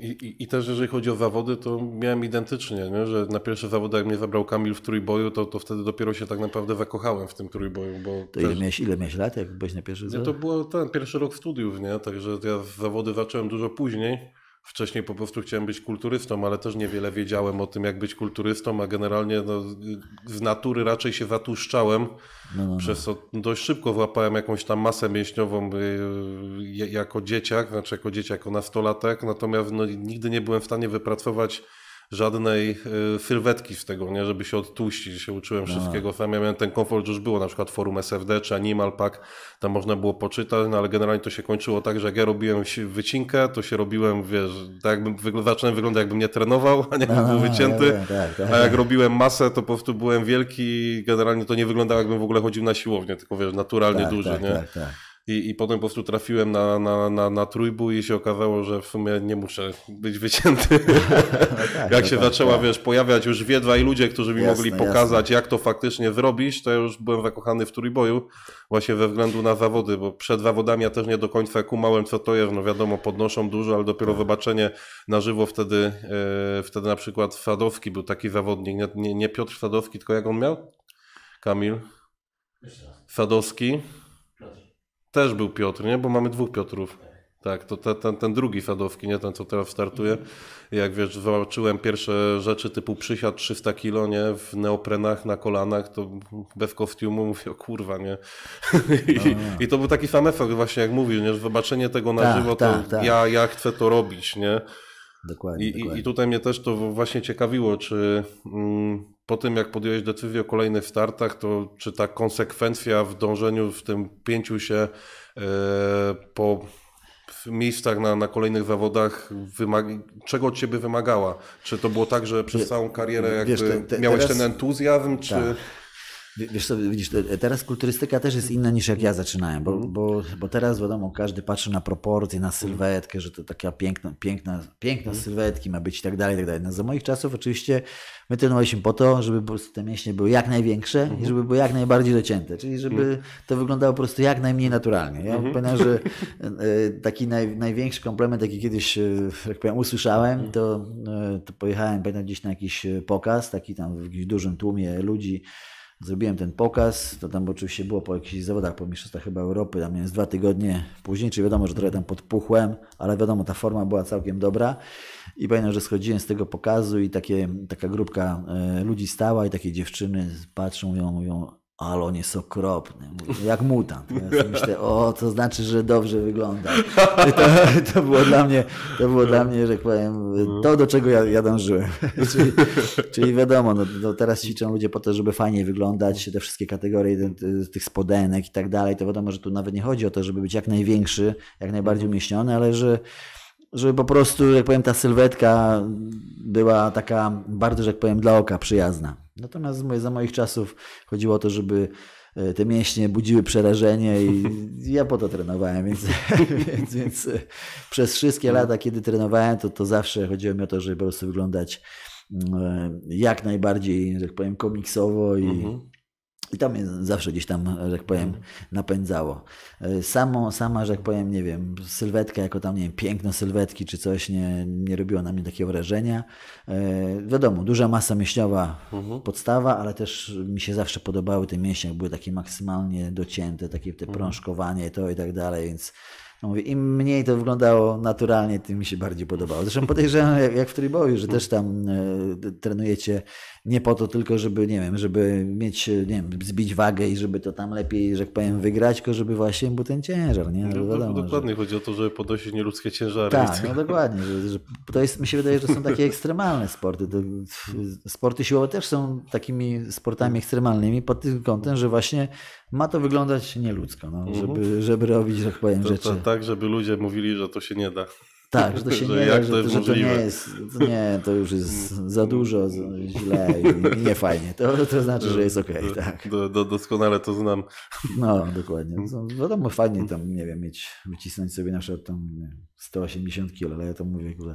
I, i, I, też jeżeli chodzi o zawody, to miałem identycznie, nie? że na pierwsze zawody jak mnie zabrał Kamil w trójboju, to, to wtedy dopiero się tak naprawdę zakochałem w tym trójboju. Bo to też... ile, miałeś, ile miałeś lat, jak byłeś na pierwszy zawód? Nie, to był ten pierwszy rok studiów, nie? także ja zawody zacząłem dużo później wcześniej po prostu chciałem być kulturystą, ale też niewiele wiedziałem o tym, jak być kulturystą, a generalnie no, z natury raczej się zatuszczałem, no, no, no, przez co no, dość szybko włapałem jakąś tam masę mięśniową y, y, y, jako dzieciak, znaczy jako dzieciak, jako nastolatek, natomiast no, nigdy nie byłem w stanie wypracować żadnej y, sylwetki z tego, nie, żeby się odtuścić, się uczyłem no. wszystkiego ja miałem ten komfort, że już było na przykład forum SFD czy Animal Pack, tam można było poczytać, no ale generalnie to się kończyło tak, że jak ja robiłem wycinkę, to się robiłem, wiesz, tak jakbym zacząłem wyglądać jakbym nie trenował, a nie no, był no, wycięty, tak, tak. a jak robiłem masę, to po prostu byłem wielki i generalnie to nie wyglądało jakbym w ogóle chodził na siłownię, tylko wiesz, naturalnie tak, duży, tak, nie? Tak, tak. I, i potem po prostu trafiłem na, na, na, na trójbój i się okazało, że w sumie nie muszę być wycięty. No tak, jak no się tak, zaczęła, tak. wiesz, pojawiać już wiedza i ludzie, którzy mi jasne, mogli pokazać, jasne. jak to faktycznie zrobić, to ja już byłem zakochany w trójboju właśnie ze względu na zawody, bo przed zawodami ja też nie do końca kumałem, co to jest. No wiadomo, podnoszą dużo, ale dopiero tak. wybaczenie na żywo wtedy, e, wtedy na przykład Sadowski był taki zawodnik, nie, nie, nie Piotr Sadowski, tylko jak on miał? Kamil? Sadowski też był Piotr, nie? Bo mamy dwóch Piotrów. Tak, to ten, ten drugi Fedowki, nie ten, co teraz startuje. Jak wiesz, zobaczyłem pierwsze rzeczy typu przysiad 300 kilo, nie? W neoprenach, na kolanach, to bez kostiumu mówię, o kurwa, nie? I, no, no. I, to był taki sam efekt właśnie, jak mówisz, nie? zobaczenie tego na tak, żywo, to tak, tak. Ja, ja chcę to robić, nie? Dokładnie. I, dokładnie. I tutaj mnie też to właśnie ciekawiło, czy mm, po tym, jak podjąłeś decyzję o kolejnych startach, to czy ta konsekwencja w dążeniu, w tym pięciu się e, po miejscach na, na kolejnych zawodach wymaga, czego od ciebie wymagała? Czy to było tak, że przez całą karierę jakby Wiesz, te, te, miałeś teraz, ten entuzjazm, czy... Tak. Wiesz co, widzisz, e, e, teraz kulturystyka też jest inna niż jak ja zaczynałem, bo, bo, bo teraz wiadomo, każdy patrzy na proporcje, na sylwetkę, że to taka piękna, piękna, piękna mhm. sylwetki ma być i tak dalej, i tak dalej. No za moich czasów oczywiście my trenowaliśmy po to, żeby po prostu te mięśnie były jak największe i mhm. żeby były jak najbardziej docięte, czyli żeby mhm. to wyglądało po prostu jak najmniej naturalnie. Ja mhm. pamiętam, że e, taki naj, największy komplement, jaki kiedyś, jak powiem, usłyszałem, to, to pojechałem pamiętam, gdzieś na jakiś pokaz, taki tam w jakimś dużym tłumie ludzi, Zrobiłem ten pokaz, to tam oczywiście było po jakichś zawodach, po mistrzostwach chyba Europy, tam jest dwa tygodnie później, czyli wiadomo, że trochę tam podpuchłem, ale wiadomo, ta forma była całkiem dobra i pamiętam, że schodziłem z tego pokazu i takie, taka grupka e, ludzi stała i takie dziewczyny patrzą, mówią, mówią ale on jest okropny, jak mutant. Ja myślę, o, to znaczy, że dobrze wygląda. to, to było dla mnie, to było dla mnie, że tak powiem, to do czego ja, ja dążyłem. czyli, czyli wiadomo, no, no, teraz ćwiczą ludzie po to, żeby fajnie wyglądać, te wszystkie kategorie tych spodenek i tak dalej, to wiadomo, że tu nawet nie chodzi o to, żeby być jak największy, jak najbardziej umieśniony, ale że żeby po prostu, jak powiem, ta sylwetka była taka bardzo, że jak powiem, dla oka przyjazna. Natomiast za moich czasów chodziło o to, żeby e, te mięśnie budziły przerażenie i ja po to trenowałem, więc, więc, więc, e, przez wszystkie lata, kiedy trenowałem, to, to zawsze chodziło mi o to, żeby po prostu wyglądać mm, e, jak najbardziej, tak powiem, komiksowo i, mhm. I to mnie zawsze gdzieś tam, że tak powiem, mhm. napędzało. E, samo, sama, że tak powiem, nie wiem, sylwetka jako tam, nie wiem, piękno sylwetki czy coś nie, nie robiło na mnie takiego wrażenia. E, wiadomo, duża masa mięśniowa mhm. podstawa, ale też mi się zawsze podobały te mięśnie, były takie maksymalnie docięte, takie te mhm. prążkowanie to i tak dalej, więc no mówię, im mniej to wyglądało naturalnie, tym mi się bardziej podobało. Zresztą podejrzewam, jak, jak w Trójboju, że też tam e, trenujecie nie po to tylko, żeby, nie wiem, żeby mieć, nie wiem, zbić wagę i żeby to tam lepiej, że jak powiem, wygrać, tylko żeby właśnie był ten ciężar, nie? No, no wiadomo, dokładnie, że... chodzi o to, żeby podnosić nieludzkie ciężary. Tak, no dokładnie. Że, że to jest, mi się wydaje, że są takie ekstremalne sporty. To, sporty siłowe też są takimi sportami ekstremalnymi pod tym kątem, że właśnie ma to wyglądać nieludzko, no, mhm. żeby, żeby robić, że tak powiem, to, rzeczy. tak, żeby ludzie mówili, że to się nie da. Tak, że to się że nie da, że, to, że to, nie jest, to nie, to już jest mhm. za dużo, źle i nie fajnie. To, to znaczy, że jest okej, okay, tak. Do, do, doskonale to znam. No, dokładnie. Mhm. No, wiadomo, fajnie tam, nie wiem, mieć, wycisnąć sobie nasze tam 180 kg, ale ja to mówię, kurde,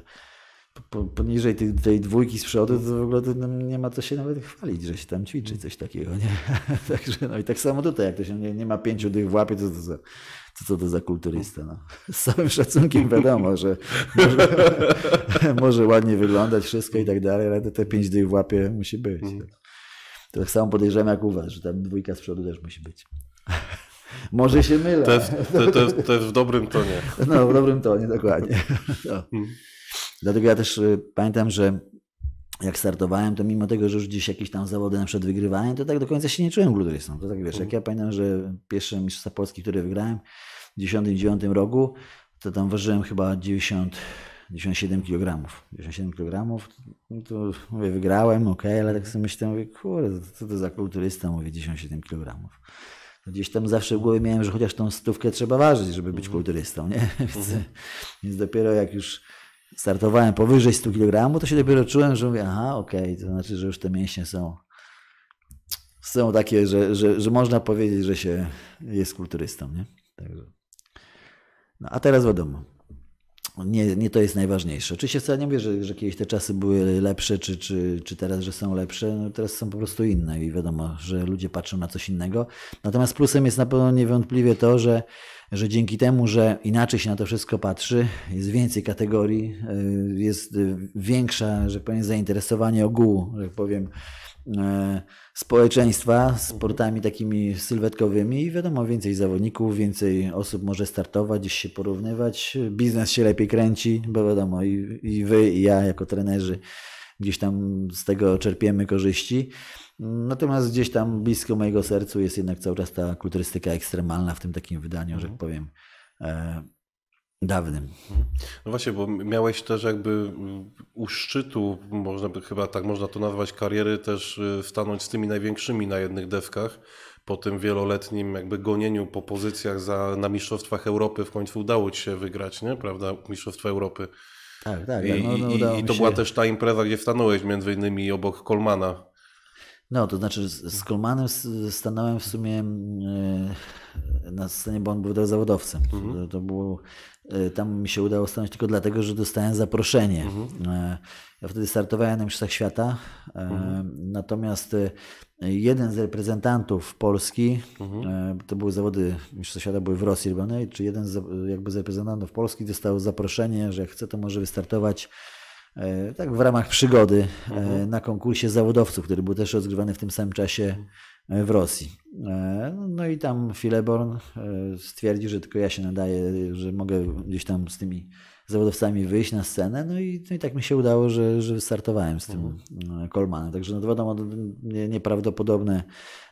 poniżej tej, tej, dwójki z przodu, to w ogóle to no, nie ma co się nawet chwalić, że się tam ćwiczy coś takiego. Nie? Także, no i tak samo tutaj, jak to się nie, nie ma pięciu tych w łapie, to, to, to co to za kulturysta. No. Z całym szacunkiem wiadomo, że może, może, ładnie wyglądać wszystko i tak dalej, ale te pięć dych w łapie musi być. Mhm. Tak. To tak samo podejrzewam jak u was, że tam dwójka z przodu też musi być. Może się mylę. To jest, to, to, jest, to jest w dobrym tonie. No, w dobrym tonie, dokładnie. No. Mhm. Dlatego ja też y, pamiętam, że jak startowałem, to mimo tego, że już gdzieś jakieś tam zawody na przykład wygrywałem, to tak do końca się nie czułem glutylistą. To tak wiesz, jak ja pamiętam, że pierwsze Mistrzostwa Polski, które wygrałem w 1999 roku, to tam ważyłem chyba 90, 97 kg. 97 kg, to mówię, wygrałem, ok, ale tak sobie myślałem, mówię, kurde, co to za kulturysta, mówię, 97 kg. Gdzieś tam zawsze w głowie miałem, że chociaż tą stówkę trzeba ważyć, żeby być mhm. kulturystą, nie? Więc, mhm. więc dopiero jak już startowałem powyżej 100 kg, to się dopiero czułem, że mówię, aha, okej, okay, to znaczy, że już te mięśnie są są takie, że, że, że można powiedzieć, że się jest kulturystą, nie? Także. No, a teraz wiadomo, nie, nie to jest najważniejsze. Oczywiście wcale nie mówię, że, że kiedyś te czasy były lepsze, czy, czy, czy teraz, że są lepsze. No, teraz są po prostu inne i wiadomo, że ludzie patrzą na coś innego. Natomiast plusem jest na pewno niewątpliwie to, że że dzięki temu, że inaczej się na to wszystko patrzy, jest więcej kategorii, y, jest y, większe, że tak powiem, zainteresowanie ogółu, że tak powiem, y, społeczeństwa sportami takimi sylwetkowymi i wiadomo, więcej zawodników, więcej osób może startować, gdzieś się porównywać, biznes się lepiej kręci, bo wiadomo, i, i wy, i ja jako trenerzy gdzieś tam z tego czerpiemy korzyści. Natomiast gdzieś tam blisko mojego sercu jest jednak cały czas ta kulturystyka ekstremalna w tym takim wydaniu, mhm. że powiem, e, dawnym. Mhm. No właśnie, bo miałeś też jakby u szczytu, można by, chyba tak można to nazwać, kariery też y, stanąć z tymi największymi na jednych dewkach po tym wieloletnim jakby gonieniu po pozycjach za, na Mistrzostwach Europy w końcu udało Ci się wygrać, nie? Prawda? Mistrzostwa Europy. Tak, tak. I, no, no, i, i to się... była też ta impreza, gdzie stanąłeś między innymi obok Kolmana. No, to znaczy z, Kulmanem Kolmanem stanąłem w sumie mm, e, na scenie, bo on był zawodowcem. Mhm. To, to było, e, tam mi się udało stanąć tylko dlatego, że dostałem zaproszenie. Mhm. E, ja wtedy startowałem na Mistrzostwach Świata, mhm. natomiast jeden z reprezentantów Polski, mhm. to były zawody Mistrzostwa Świata, były w Rosji czy jeden z, jakby z reprezentantów Polski dostał zaproszenie, że jak chce, to może wystartować E, tak w ramach przygody e, mhm. na konkursie zawodowców, który był też rozgrywany w tym samym czasie mhm. e, w Rosji. No, no i tam Fileborn stwierdził, że tylko ja się nadaję, że mogę gdzieś tam z tymi zawodowcami wyjść na scenę. No i, no i tak mi się udało, że, że startowałem z tym Kolmanem. Mhm. Także no wiadomo, nieprawdopodobne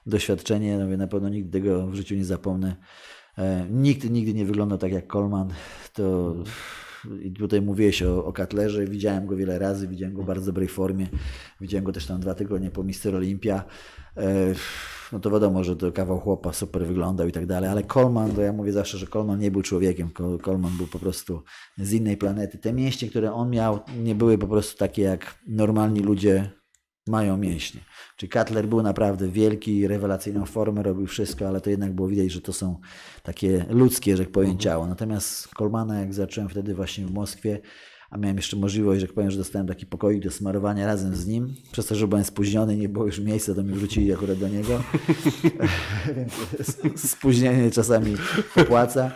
doświadczenie. No, na pewno nigdy tego w życiu nie zapomnę. Nikt nigdy nie wyglądał tak jak Kolman. To i tutaj mówiłeś o, o Katlerze, widziałem go wiele razy, widziałem go w bardzo dobrej formie, widziałem go też tam dwa tygodnie po Mister Olimpia. E, no to wiadomo, że to kawał chłopa, super wyglądał i tak dalej, ale Coleman, to ja mówię zawsze, że Coleman nie był człowiekiem, Coleman był po prostu z innej planety. Te mięśnie, które on miał, nie były po prostu takie jak normalni ludzie mają mięśnie. Czy Cutler był naprawdę wielki, rewelacyjną formę, robił wszystko, ale to jednak było widać, że to są takie ludzkie, że tak powiem, mhm. ciało. Natomiast Kolmana, jak zacząłem wtedy właśnie w Moskwie, a miałem jeszcze możliwość, że tak powiem, że dostałem taki pokoik do smarowania razem z nim. Przez to, że byłem spóźniony, nie było już miejsca, to mi wrócili akurat do niego. Więc spóźnienie czasami płaca.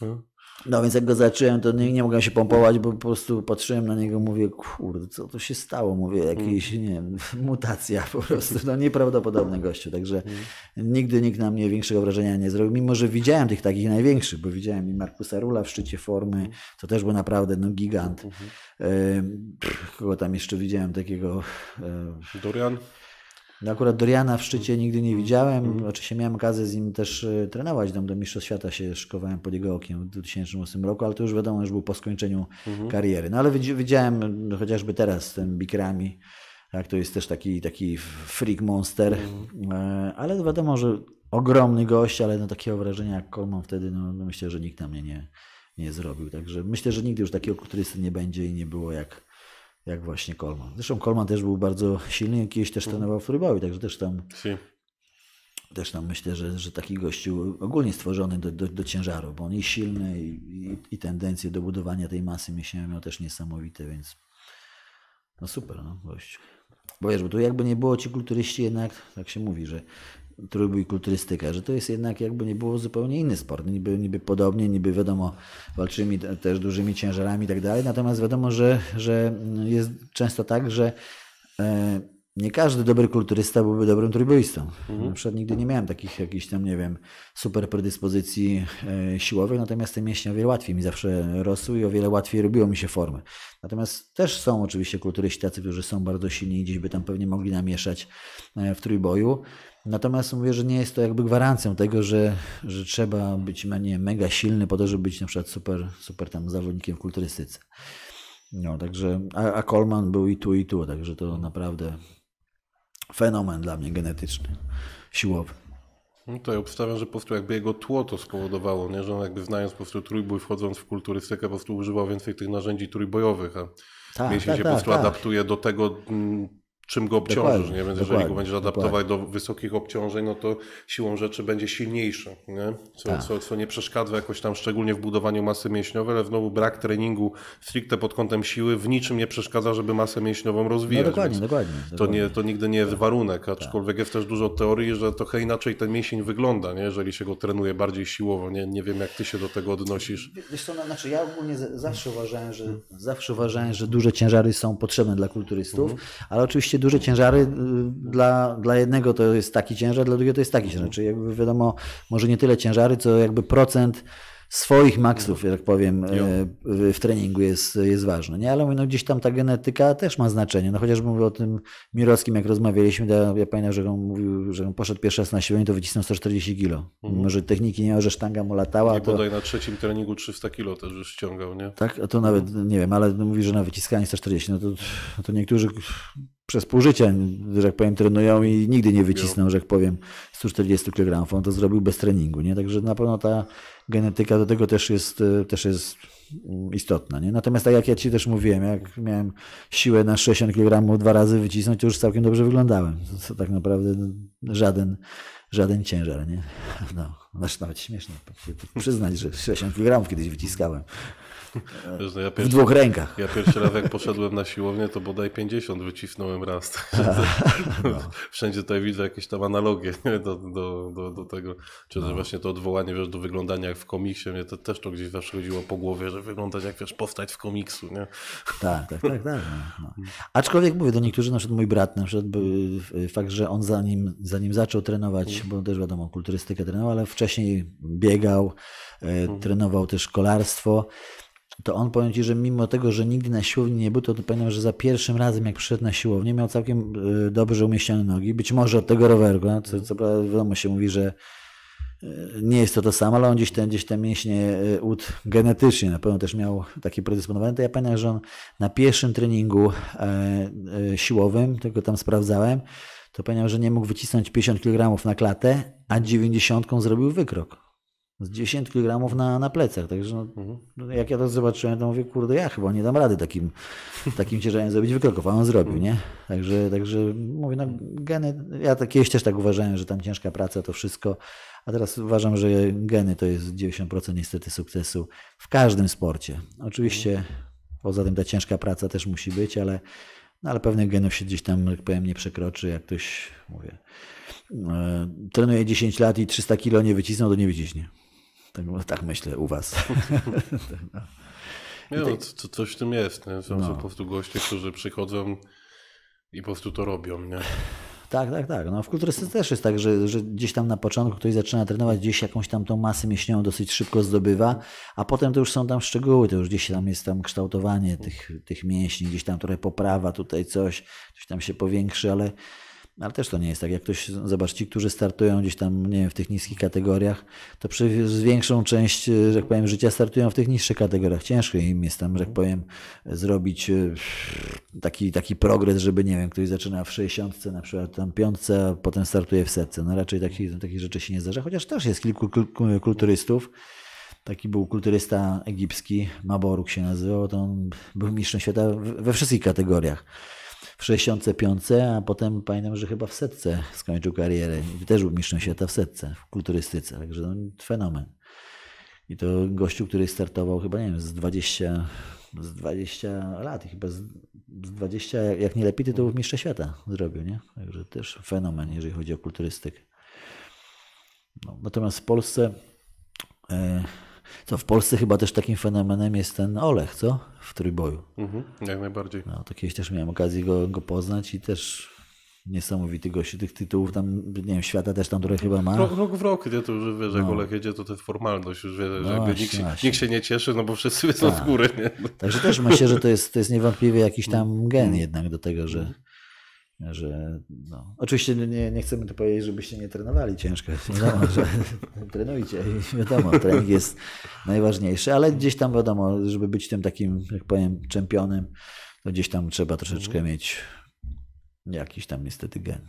No. No więc jak go zacząłem, to nie, nie mogłem się pompować, bo po prostu patrzyłem na niego, mówię, kurde, co to się stało? Mówię, jakieś, mm. nie wiem, mutacja po prostu, no nieprawdopodobny gościu. Także nigdy nikt na mnie większego wrażenia nie zrobił, mimo że widziałem tych takich największych, bo widziałem i Markusa Rula w szczycie formy, mm. to też był naprawdę no, gigant. Mhm. Kogo tam jeszcze widziałem takiego... E, Dorian? No akurat Doriana w szczycie mm. nigdy nie mm. widziałem. Mm. Oczywiście miałem okazję z nim też e, trenować. Dom do Mistrzostw Świata się szykowałem pod jego okiem w 2008 roku, ale to już wiadomo, już był po skończeniu mhm. kariery. No ale widziałem no, chociażby teraz z tym Bikrami. Tak, to jest też taki, taki freak monster, mhm. e, ale wiadomo, że ogromny gość, ale no takiego wrażenia jak Coleman wtedy, no, no myślę, że nikt na mnie nie, nie zrobił. Także myślę, że nigdy już takiego kulturysty nie będzie i nie było jak, jak właśnie Coleman. Zresztą Coleman też był bardzo silny, kiedyś też mhm. trenował w Rybały, także też tam si. też tam myślę, że, że taki gościu ogólnie stworzony do, do, do ciężaru, bo on jest silny i, i, i tendencje do budowania tej masy mięśniowej miał też niesamowite, więc no super, no gościu. Bo wiesz, bo tu jakby nie było ci kulturyści jednak, tak się mówi, że trójbój kulturystyka, że to jest jednak jakby nie było zupełnie inny sport. Niby, niby podobnie, niby wiadomo, walczymy też dużymi ciężarami i tak dalej, natomiast wiadomo, że, że jest często tak, że e, nie każdy dobry kulturysta byłby dobrym trójboistą. Mhm. Na przykład nigdy nie miałem takich jakichś tam, nie wiem, super predyspozycji e, siłowych, natomiast te mięśnie o wiele łatwiej mi zawsze rosły i o wiele łatwiej robiło mi się formy. Natomiast też są oczywiście kulturyści tacy, którzy są bardzo silni i gdzieś by tam pewnie mogli namieszać e, w trójboju. Natomiast mówię, że nie jest to jakby gwarancją tego, że, że trzeba być no nie, mega silny po to, żeby być na przykład super, super tam zawodnikiem w kulturystyce. No, także, a, a Coleman był i tu, i tu, także to naprawdę fenomen dla mnie genetyczny, siłowy. No tutaj obstawiam, że po prostu jakby jego tło to spowodowało, nie? że on jakby znając po prostu trójbój, wchodząc w kulturystykę, po prostu używał więcej tych narzędzi trójbojowych, a tak, mięsień tak, się tak, po prostu tak. adaptuje do tego, mm, czym go obciążysz. nie? Więc jeżeli go będziesz adaptować dokładnie. do wysokich obciążeń, no to siłą rzeczy będzie silniejszy, nie? Co, tak. co, co, nie przeszkadza jakoś tam szczególnie w budowaniu masy mięśniowej, ale znowu brak treningu stricte pod kątem siły w niczym nie przeszkadza, żeby masę mięśniową rozwijać. No dokładnie, dokładnie, To, nie, to nigdy nie jest tak. warunek, tak. aczkolwiek jest też dużo teorii, że trochę inaczej ten mięsień wygląda, nie? jeżeli się go trenuje bardziej siłowo. Nie, nie wiem, jak ty się do tego odnosisz. Wiesz co, no, znaczy ja ogólnie zawsze uważałem, że, zawsze uważałem, że duże ciężary są potrzebne dla kulturystów, mhm. ale oczywiście duże ciężary, y, dla, dla jednego to jest taki ciężar, dla drugiego to jest taki ciężar. Czyli jakby wiadomo, może nie tyle ciężary, co jakby procent swoich maksów, jak powiem, y, w treningu jest, jest ważny. Nie? Ale mówię, no gdzieś tam ta genetyka też ma znaczenie. No chociaż mówię o tym Mirowskim, jak rozmawialiśmy, to ja pamiętam, że on mówił, że on poszedł pierwszy raz na i to wycisnął 140 kg. Mhm. Może techniki nie miał, że sztanga mu latała. Nie to... bodaj na trzecim treningu 300 kg też już ściągał, nie? Tak, a to nawet, nie wiem, ale mówi, że na wyciskanie 140, no to, to niektórzy przez pół życia, że jak powiem, trenują i nigdy nie wycisną, że jak powiem, 140 kg. On to zrobił bez treningu, nie? Także na pewno ta genetyka do tego też jest, e, też jest mm, istotna, nie? Natomiast tak jak ja Ci też mówiłem, jak miałem siłę na 60 kg dwa razy wycisnąć, to już całkiem dobrze wyglądałem. To, tak naprawdę no, żaden, żaden ciężar, nie? No, znaczy nawet śmieszne, tak przyznać, że 60 kg kiedyś wyciskałem. Wiesz, no ja pierwszy, w dwóch rękach. Ja pierwszy raz jak poszedłem na siłownię, to bodaj 50 wycisnąłem raz. No. Wszędzie tutaj widzę jakieś tam analogie do, do, do, do tego. Czy no. właśnie to odwołanie wiesz, do wyglądania jak w komiksie. Mnie to, też to gdzieś zawsze chodziło po głowie, że wyglądać jak wiesz, w komiksu. Nie? Tak, tak, tak. tak no, no. Aczkolwiek mówię, do niektórych, na przykład mój brat, na przykład e, fakt, że on zanim, zanim zaczął trenować, mhm. bo też wiadomo, kulturystykę trenował, ale wcześniej biegał, e, mhm. trenował też kolarstwo to on powiem Ci, że mimo tego, że nigdy na siłowni nie był, to, to pamiętam, że za pierwszym razem jak przyszedł na siłownię, miał całkiem y, dobrze umieszczone nogi, być może od tego roweru, no, co, co prawda wiadomo się mówi, że y, nie jest to to samo, ale on gdzieś ten, gdzieś ten mięśnie y, ud genetycznie na pewno też miał takie predysponowanie. To ja pamiętam, że on na pierwszym treningu e, e, siłowym, tego tam sprawdzałem, to pamiętam, że nie mógł wycisnąć 50 kg na klatę, a 90 zrobił wykrok z 10 kg na, na plecach. Także no, mhm. No, jak ja to zobaczyłem, to mówię, kurde, ja chyba nie dam rady takim, takim ciężarem zrobić wykroków, a on zrobił, nie? Także, także mówię, no geny, ja tak, kiedyś też tak uważałem, że tam ciężka praca to wszystko, a teraz uważam, że geny to jest 90% niestety sukcesu w każdym sporcie. Oczywiście poza tym ta ciężka praca też musi być, ale, no, ale pewnych genów się gdzieś tam, jak powiem, nie przekroczy, jak ktoś, mówię, e, trenuje 10 lat i 300 kilo nie wycisnął, to nie wyciśnie. Tak, tak myślę u was. Tak, no. Nie, no, to, tak- coś w tym jest. Nie? Są, no. po prostu goście, którzy przychodzą i po prostu to robią. Nie? Tak, tak, tak. No, w kulturystyce też jest tak, że, że, gdzieś tam na początku ktoś zaczyna trenować, gdzieś jakąś tam tą masę mięśniową dosyć szybko zdobywa, a potem to już są tam szczegóły, to już gdzieś tam jest tam kształtowanie tych, tych mięśni, gdzieś tam trochę poprawa, tutaj coś, coś tam się powiększy, ale no, ale też to nie jest tak. Jak ktoś, zobacz, ci, którzy startują gdzieś tam, nie wiem, w tych niskich kategoriach, to przez większą część, e, że tak powiem, życia startują w tych niższych kategoriach. Ciężko im jest tam, że tak powiem, zrobić e, taki, taki progres, żeby, nie wiem, ktoś zaczyna w 60, na przykład tam piątce, a potem startuje w setce. No raczej takich taki rzeczy się nie zdarza, chociaż też jest kilku kulturystów, taki był kulturysta egipski, Maboruk się nazywał, to on był mistrzem świata we wszystkich kategoriach w 65, a potem pamiętam, że chyba w setce skończył karierę. I też był mistrzem świata w setce, w kulturystyce. Także no, fenomen. I to gościu, który startował chyba, nie wiem, z 20, z 20 lat, chyba z, z 20, jak nie lepiej, to był mistrz świata zrobił, nie? Także też fenomen, jeżeli chodzi o kulturystykę. No, natomiast w Polsce. Yy, to w Polsce chyba też takim fenomenem jest ten Olech, co? W trójboju. Mhm, jak najbardziej. No, to kiedyś też miałem okazję go, go poznać i też niesamowity gości tych tytułów tam, nie wiem, świata też tam trochę chyba ma. Rok, rok w rok, nie? To już wiesz, jak no. Olech jedzie, to to formalność już, wiesz, no jakby właśnie, nikt, się, nikt, się, nie cieszy, no bo wszyscy są z tak. góry, nie? Także też myślę, że to jest, to jest niewątpliwie jakiś tam gen jednak do tego, że mhm że no. Oczywiście nie, nie chcemy tu powiedzieć, żebyście nie trenowali ciężko. Wiadomo, że trenujcie wiadomo, trening jest najważniejszy, ale gdzieś tam wiadomo, żeby być tym takim, jak powiem, czempionem, to gdzieś tam trzeba troszeczkę mhm. mieć jakiś tam niestety gen.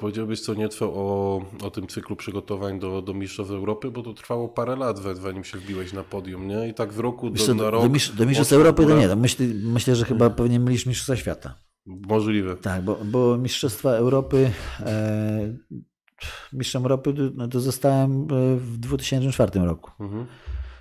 powiedziałbyś co nieco o, o tym cyklu przygotowań do, do Mistrzostw Europy, bo to trwało parę lat, zanim się wbiłeś na podium, nie? I tak w roku do, Wiesz, do, na rok... Do, do Mistrzostw Europy to nie, no, myślę, myślę, że chyba mhm. pewnie mylisz Mistrzostwa Świata. Możliwe. Tak, bo, bo Mistrzostwa Europy, e, mistrzem Europy no to zostałem e, w 2004 roku. Mhm.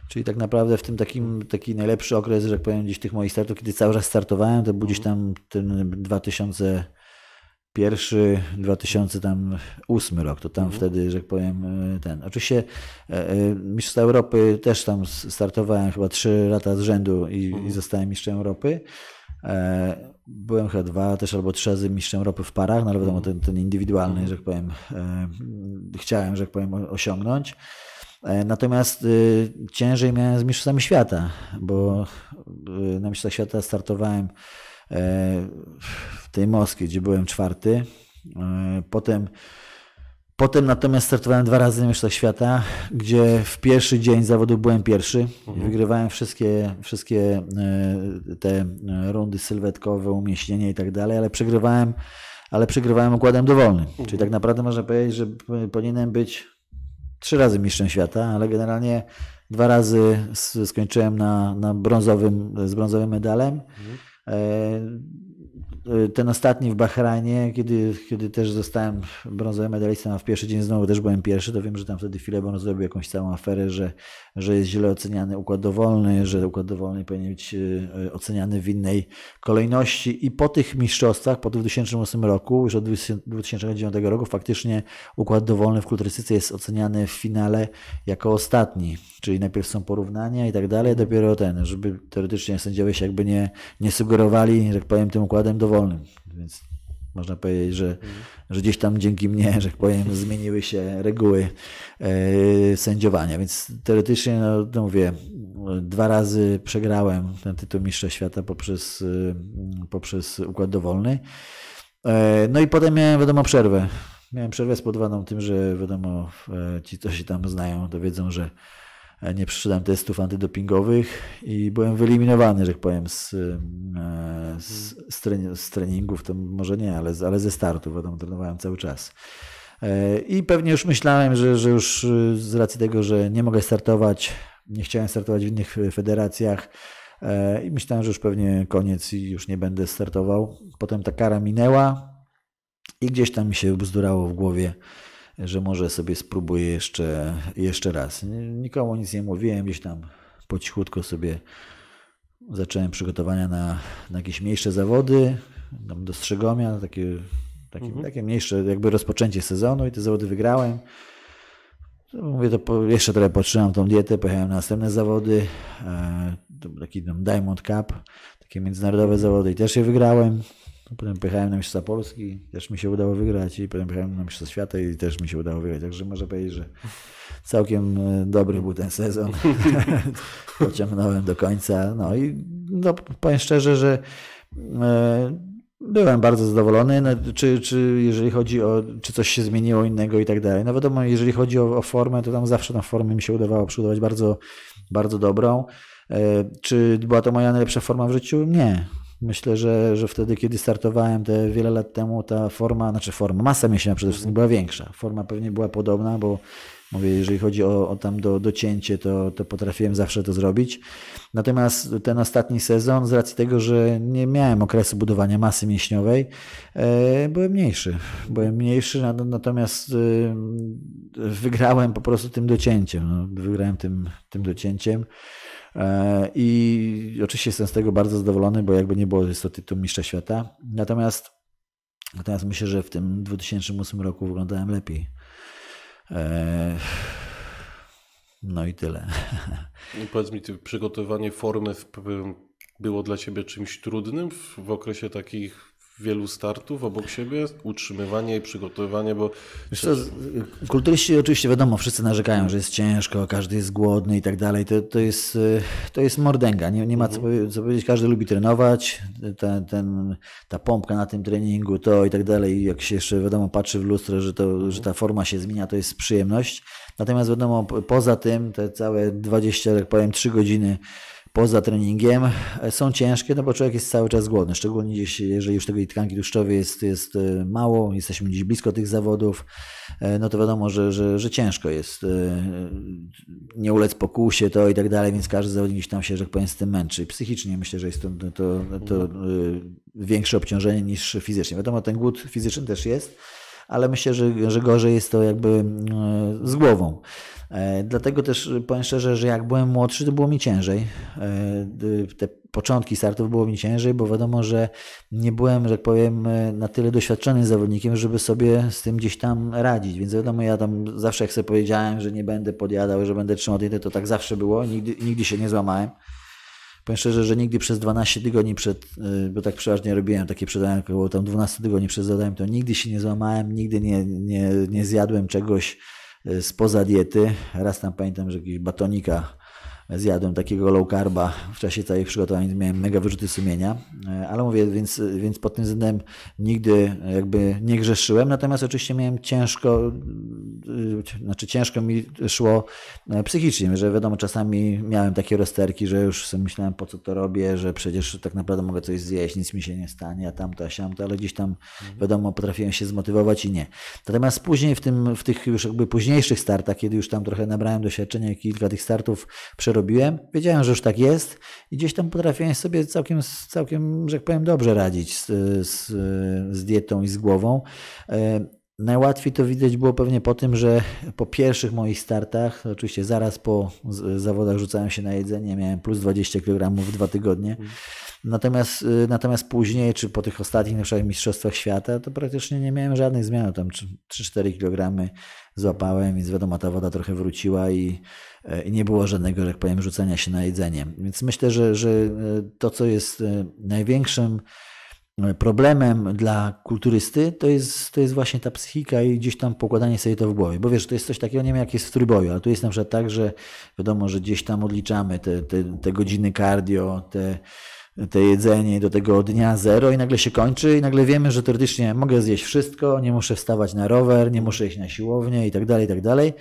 Czyli tak naprawdę w tym takim, taki najlepszy okres, że tak powiem, gdzieś tych moich startów, kiedy cały czas startowałem, to był mhm. tam ten 2001, 2008 rok, to tam mhm. wtedy, że tak powiem, e, ten. Oczywiście e, Mistrzostwa Europy też tam startowałem chyba trzy lata z rzędu i, i mhm. zostałem mistrzem Europy byłem chyba dwa też albo trzy razy mistrzem ropy w parach, no ale wiadomo, ten, ten indywidualny, mhm. że tak powiem, e, chciałem, że tak powiem, osiągnąć. E, natomiast e, ciężej miałem z mistrzami świata, bo e, na mistrzach świata startowałem w tej Moskwie, gdzie byłem czwarty. Potem Potem natomiast startowałem dwa razy na Mistrzostwach Świata, gdzie w pierwszy dzień zawodu byłem pierwszy. Mhm. Wygrywałem wszystkie, wszystkie e, te e, rundy sylwetkowe, umieśnienie i tak dalej, ale przegrywałem, ale przegrywałem układem dowolnym. Mhm. Czyli tak naprawdę można powiedzieć, że powinienem być trzy razy mistrzem świata, ale generalnie dwa razy skończyłem na, na brązowym, z brązowym medalem. Mhm. E, Y, ten ostatni w Bahrajnie, kiedy, kiedy też zostałem brązowym medalistą, a w pierwszy dzień znowu też byłem pierwszy, to wiem, że tam wtedy Filebon zrobił jakąś całą aferę, że, że jest źle oceniany układ dowolny, że układ dowolny powinien być y, y, oceniany w innej kolejności. I po tych mistrzostwach, po 2008 roku, już od 2009 roku, faktycznie układ dowolny w kulturystyce jest oceniany w finale jako ostatni. Czyli najpierw są porównania i tak dalej, dopiero ten, żeby teoretycznie sędziowie się jakby nie, nie sugerowali, że tak powiem, tym układem dowolnym wolnym, więc można powiedzieć, że, że gdzieś tam dzięki mnie, że tak powiem, zmieniły się reguły e, sędziowania. Więc teoretycznie, no, no mówię, dwa razy przegrałem ten tytuł Mistrza Świata poprzez, e, poprzez układ dowolny. E, no i potem miałem, wiadomo, przerwę. Miałem przerwę spowodowaną tym, że wiadomo, ci, co się tam znają, to wiedzą, że E, nie przeszedłem testów antydopingowych i byłem wyeliminowany, że tak powiem, z, e, z, mhm. z, treningów, to może nie, ale, ale ze startu, wodą, trenowałem cały czas. E, I pewnie już myślałem, że, że już z racji tego, że nie mogę startować, nie chciałem startować w innych federacjach i myślałem, że już pewnie koniec i już nie będę startował. Potem ta kara minęła i gdzieś tam mi się bzdurało w głowie, że może sobie spróbuję jeszcze, jeszcze raz. Nikomu nic nie mówiłem, gdzieś tam po cichutko sobie zacząłem przygotowania na, na jakieś mniejsze zawody, tam do Strzegomia, takie, takie, mhm. takie mniejsze jakby rozpoczęcie sezonu i te zawody wygrałem. Mówię, to po, jeszcze trochę podtrzymałem tą dietę, pojechałem na następne zawody, e, taki tam Diamond Cup, takie międzynarodowe mhm. zawody i też je wygrałem potem pojechałem na Mistrzostwa Polski, też mi się udało wygrać i potem pojechałem na Mistrzostwa Świata i też mi się udało wygrać. Także można powiedzieć, że całkiem e, dobry był ten sezon. Pociągnąłem do końca. No i no, powiem szczerze, że e, byłem bardzo zadowolony. No, czy, czy jeżeli chodzi o, czy coś się zmieniło innego i tak dalej. No wiadomo, jeżeli chodzi o, o formę, to tam zawsze na formę mi się udawało przygotować bardzo, bardzo dobrą. E, czy była to moja najlepsza forma w życiu? Nie. Myślę, że, że wtedy, kiedy startowałem te wiele lat temu, ta forma, znaczy forma, masa mięśniowa przede wszystkim była większa. Forma pewnie była podobna, bo mówię, jeżeli chodzi o, o tam do, docięcie, to, to potrafiłem zawsze to zrobić. Natomiast ten ostatni sezon, z racji tego, że nie miałem okresu budowania masy mięśniowej, e, byłem mniejszy. Byłem mniejszy, natomiast e, wygrałem po prostu tym docięciem. No, wygrałem tym, tym docięciem. E, I oczywiście jestem z tego bardzo zadowolony, bo jakby nie było, jest to tytuł Mistrza Świata. Natomiast, natomiast myślę, że w tym 2008 roku wyglądałem lepiej. E, no i tyle. I powiedz mi, przygotowanie formy było dla Ciebie czymś trudnym w, w okresie takich wielu startów obok siebie, utrzymywanie i przygotowywanie, bo... Co, kulturyści oczywiście wiadomo, wszyscy narzekają, że jest ciężko, każdy jest głodny i tak dalej. To, to, jest, y, to jest mordęga, nie, nie ma co, co powiedzieć, każdy lubi trenować, ten, ten, ta pompka na tym treningu, to i tak dalej. Jak się jeszcze wiadomo patrzy w lustro, że, to, że ta forma się zmienia, to jest przyjemność. Natomiast wiadomo, poza tym te całe 20, jak powiem, 3 godziny poza treningiem e, są ciężkie, no bo człowiek jest cały czas głodny, szczególnie gdzieś, jeżeli już tej tkanki tłuszczowej jest, jest e, mało, jesteśmy gdzieś blisko tych zawodów, e, no to wiadomo, że, że, że ciężko jest nie ulec pokusie to i tak dalej, więc każdy zawodnik gdzieś tam się, że tak powiem, z tym męczy. Psychicznie myślę, że jest to, to, to większe obciążenie niż fizycznie. Wiadomo, ten głód fizyczny też jest, ale myślę, że, że gorzej jest to jakby z głową. E, dlatego też e, powiem szczerze, że jak byłem młodszy, to było mi ciężej. E, te początki startów było mi ciężej, bo wiadomo, że nie byłem, że tak powiem, na tyle doświadczonym zawodnikiem, żeby sobie z tym gdzieś tam radzić. Więc wiadomo, ja tam zawsze jak sobie powiedziałem, że nie będę podjadał, że będę trzymał dietę, to tak zawsze było. Nigdy, nigdy się nie złamałem. Powiem szczerze, że nigdy przez 12 tygodni przed, bo tak przeważnie robiłem takie jak było tam 12 tygodni przed zadaniem, to nigdy się nie złamałem, nigdy nie, nie, nie zjadłem czegoś, Y, spoza diety. Raz tam pamiętam, że jakiś batonika zjadłem takiego low carba w czasie całych przygotowań, miałem mega wyrzuty sumienia, e, ale mówię, więc, więc pod tym względem nigdy jakby nie grzeszyłem, natomiast oczywiście miałem ciężko, e, znaczy ciężko mi szło e, psychicznie, że wiadomo, czasami miałem takie rozterki, że już sobie myślałem, po co to robię, że przecież tak naprawdę mogę coś zjeść, nic mi się nie stanie, a tamto, a to, ale gdzieś tam mhm. wiadomo, potrafiłem się zmotywować i nie. Natomiast później w, tym, w tych już jakby późniejszych startach, kiedy już tam trochę nabrałem doświadczenia i kilka tych startów przy robiłem, wiedziałem, że już tak jest i gdzieś tam potrafiłem sobie całkiem, całkiem że tak powiem, dobrze radzić z, z, z dietą i z głową. E, najłatwiej to widać było pewnie po tym, że po pierwszych moich startach, oczywiście zaraz po zawodach rzucałem się na jedzenie, miałem plus 20 kg w dwa tygodnie. Mhm. Natomiast, e, natomiast później, czy po tych ostatnich na przykład Mistrzostwach Świata, to praktycznie nie miałem żadnych zmian, tam 3-4 kg złapałem, więc wiadomo, ta woda trochę wróciła i, e, i nie było żadnego, jak powiem, rzucenia się na jedzenie. Więc myślę, że, że e, to, co jest e, największym problemem dla kulturysty, to jest, to jest właśnie ta psychika i gdzieś tam pokładanie sobie to w głowie. Bo wiesz, to jest coś takiego, nie wiem jak jest w trójboju, ale tu jest na przykład tak, że wiadomo, że gdzieś tam odliczamy te, te, te godziny cardio, te te jedzenie do tego dnia zero i nagle się kończy i nagle wiemy, że teoretycznie mogę zjeść wszystko, nie muszę wstawać na rower, nie muszę iść na siłownię i tak dalej, i tak dalej.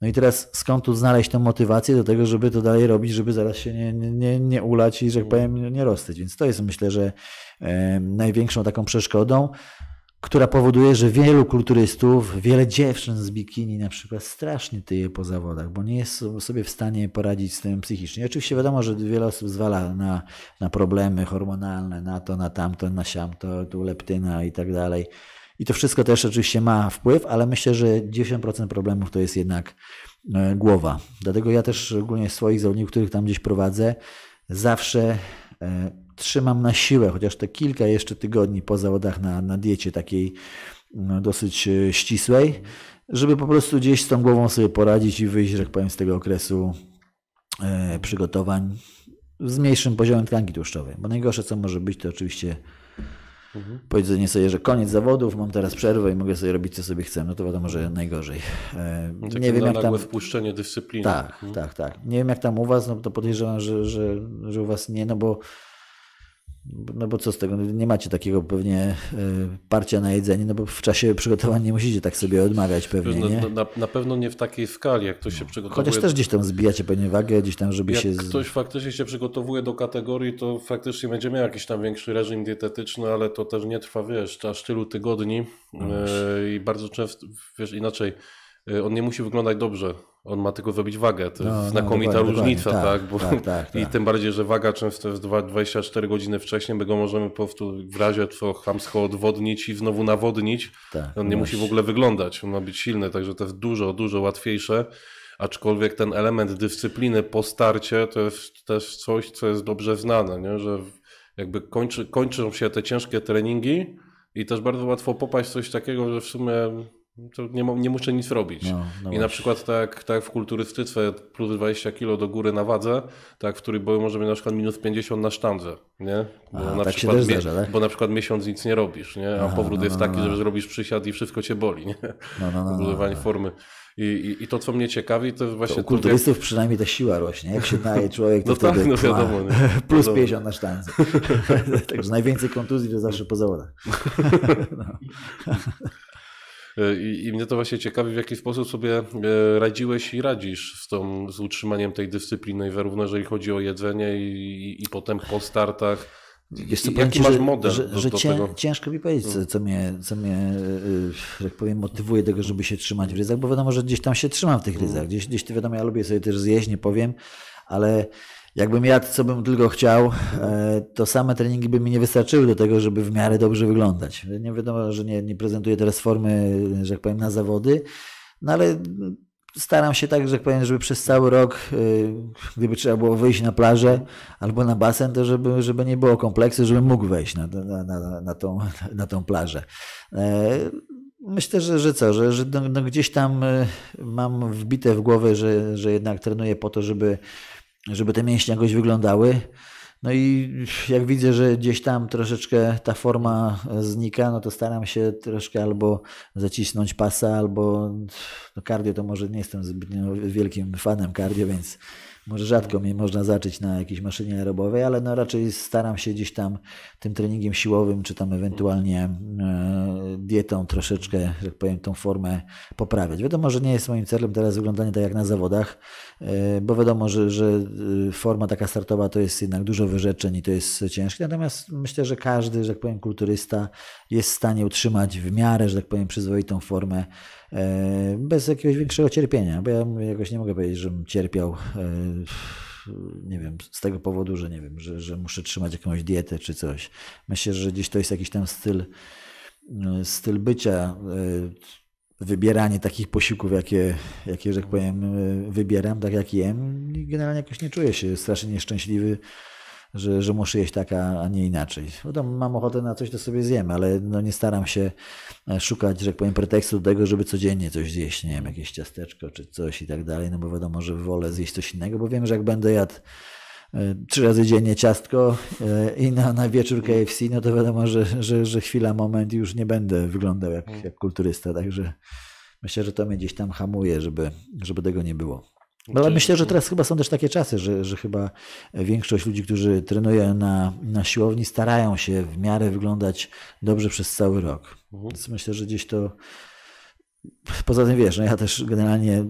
No i teraz skąd tu znaleźć tą motywację do tego, żeby to dalej robić, żeby zaraz się nie, nie, nie ulać i, że tak powiem, nie rozstać. Więc to jest myślę, że największą taką przeszkodą która powoduje, że wielu kulturystów, wiele dziewczyn z bikini na przykład strasznie tyje po zawodach, bo nie jest sobie w stanie poradzić z tym psychicznie. Oczywiście wiadomo, że wiele osób zwala na, na problemy hormonalne, na to, na tamto, na siamto, tu leptyna i tak dalej. I to wszystko też oczywiście ma wpływ, ale myślę, że 10% problemów to jest jednak e, głowa. Dlatego ja też ogólnie swoich zawodników, których tam gdzieś prowadzę, zawsze e, trzymam na siłę, chociaż te kilka jeszcze tygodni po zawodach na, na diecie takiej no, dosyć e, ścisłej, żeby po prostu gdzieś z tą głową sobie poradzić i wyjść, że tak powiem, z tego okresu e, przygotowań z mniejszym poziomem tkanki tłuszczowej. Bo najgorsze, co może być, to oczywiście mhm. powiedzenie sobie, że koniec zawodów, mam teraz przerwę i mogę sobie robić, co sobie chcę. No to wiadomo, że najgorzej. E, no Takie nie wiem, jak tam... wpuszczenie dyscypliny. Tak, mhm. tak, tak. Nie wiem, jak tam u Was, no to podejrzewam, że, że, że u Was nie, no bo no bo co z tego, no nie macie takiego pewnie e, parcia na jedzenie, no bo w czasie przygotowania nie musicie tak sobie odmawiać pewnie, na, no, nie? No, na, na, pewno nie w takiej skali, jak ktoś się przygotowuje. Chociaż też gdzieś tam zbijacie pewnie wagę, gdzieś tam, żeby jak się... Jak ktoś faktycznie się przygotowuje do kategorii, to faktycznie będzie miał jakiś tam większy reżim dietetyczny, ale to też nie trwa, wiesz, aż tylu tygodni no, e, i bardzo często, wiesz, inaczej... Y, on nie musi wyglądać dobrze. On ma tylko zrobić wagę. To jest no, no, znakomita no, różnica, tak, tak, bo tak, tak, i tak. tym bardziej, że waga często jest 24 godziny wcześniej, my go możemy po prostu w razie to chamsko odwodnić i znowu nawodnić. Tak, on nie musi w ogóle wyglądać, on ma być silny, także to jest dużo, dużo łatwiejsze. Aczkolwiek ten element dyscypliny po starcie to jest też coś, co jest dobrze znane, nie? że jakby kończy, kończą się te ciężkie treningi i też bardzo łatwo popaść w coś takiego, że w sumie to nie, nie muszę nic robić. No, no I na przykład tak, tak w kulturystyce plus 20 kilo do góry na wadze, tak w którym może być na przykład minus 50 na sztandze, nie? Bo, Aha, na tak przykład, zdarza, tak? bo na przykład miesiąc nic nie robisz, nie? A Aha, powrót no, jest no, taki, no, że no. zrobisz przysiad i wszystko cię boli, nie? No, no, no, Budowanie formy. I, i, I, to, co mnie ciekawi, to właśnie... U kulturystów przynajmniej ta siła rośnie. Jak się daje człowiek, to no tak, wtedy tak, no wiadomo, plus wiadomo. 50 na sztandze. Także najwięcej kontuzji to zawsze po zawodach. E, I, I, mnie to właśnie ciekawi, w jaki sposób sobie e, radziłeś i radzisz z, tą, z utrzymaniem tej dyscypliny, zarówno jeżeli chodzi o jedzenie i, i potem po startach. Jest to Jaki masz model że, do, że do Ciężko mi powiedzieć, co, mnie, co mnie e, jak powiem, motywuje tego, żeby się trzymać w ryzach, bo wiadomo, że gdzieś tam się trzymam w tych ryzach. Gdzieś, gdzieś to wiadomo, ja lubię sobie też zjeść, nie powiem, ale Jakbym jadł, co bym tylko chciał, e, to same treningi by mi nie wystarczyły do tego, żeby w miarę dobrze wyglądać. Nie wiadomo, że nie, nie prezentuję teraz formy, że jak powiem, na zawody, no ale staram się tak, że jak powiem, żeby przez cały rok, e, gdyby trzeba było wyjść na plażę albo na basen, to żeby, żeby nie było kompleksu, żebym mógł wejść na, na, na, na, tą, na tą plażę. E, myślę, że, że co, że, że no, no gdzieś tam mam wbite w głowę, że, że jednak trenuję po to, żeby żeby te mięśnie jakoś wyglądały. No i jak widzę, że gdzieś tam troszeczkę ta forma znika, no to staram się troszkę albo zacisnąć pasa, albo no kardio to może nie jestem zbytnio wielkim fanem kardio, więc może rzadko mnie można zacząć na jakiejś maszynie aerobowej, ale no raczej staram się gdzieś tam tym treningiem siłowym, czy tam ewentualnie e, dietą troszeczkę, że tak powiem, tą formę poprawiać. Wiadomo, że nie jest moim celem teraz wyglądanie tak jak na zawodach, e, bo wiadomo, że, że e, forma taka startowa to jest jednak dużo wyrzeczeń i to jest ciężkie. Natomiast myślę, że każdy, że tak powiem, kulturysta jest w stanie utrzymać w miarę, że tak powiem, przyzwoitą formę E, bez jakiegoś większego cierpienia, bo ja jakoś nie mogę powiedzieć, żebym cierpiał e, nie wiem, z tego powodu, że nie wiem, że, że muszę trzymać jakąś dietę czy coś. Myślę, że gdzieś to jest jakiś tam styl, styl bycia, e, wybieranie takich posiłków, jakie, jakie, że tak powiem, wybieram, tak jak jem. generalnie jakoś nie czuję się strasznie nieszczęśliwy że, że muszę jeść tak, a, nie inaczej. Potem no mam ochotę na coś, to sobie zjem, ale no nie staram się e, szukać, że tak powiem, pretekstu do tego, żeby codziennie coś zjeść, nie wiem, jakieś ciasteczko czy coś i tak dalej, no bo wiadomo, że wolę zjeść coś innego, bo wiem, że jak będę jadł e, trzy razy dziennie ciastko e, i na, na wieczór KFC, no to wiadomo, że, że, że chwila, moment już nie będę wyglądał jak, jak kulturysta, także myślę, że to mnie gdzieś tam hamuje, żeby, żeby tego nie było. No ale myślę, że teraz chyba są też takie czasy, że, że chyba większość ludzi, którzy trenują na, na siłowni, starają się w miarę wyglądać dobrze przez cały rok. Mhm. Więc myślę, że gdzieś to. Poza tym wiesz, no ja też generalnie e,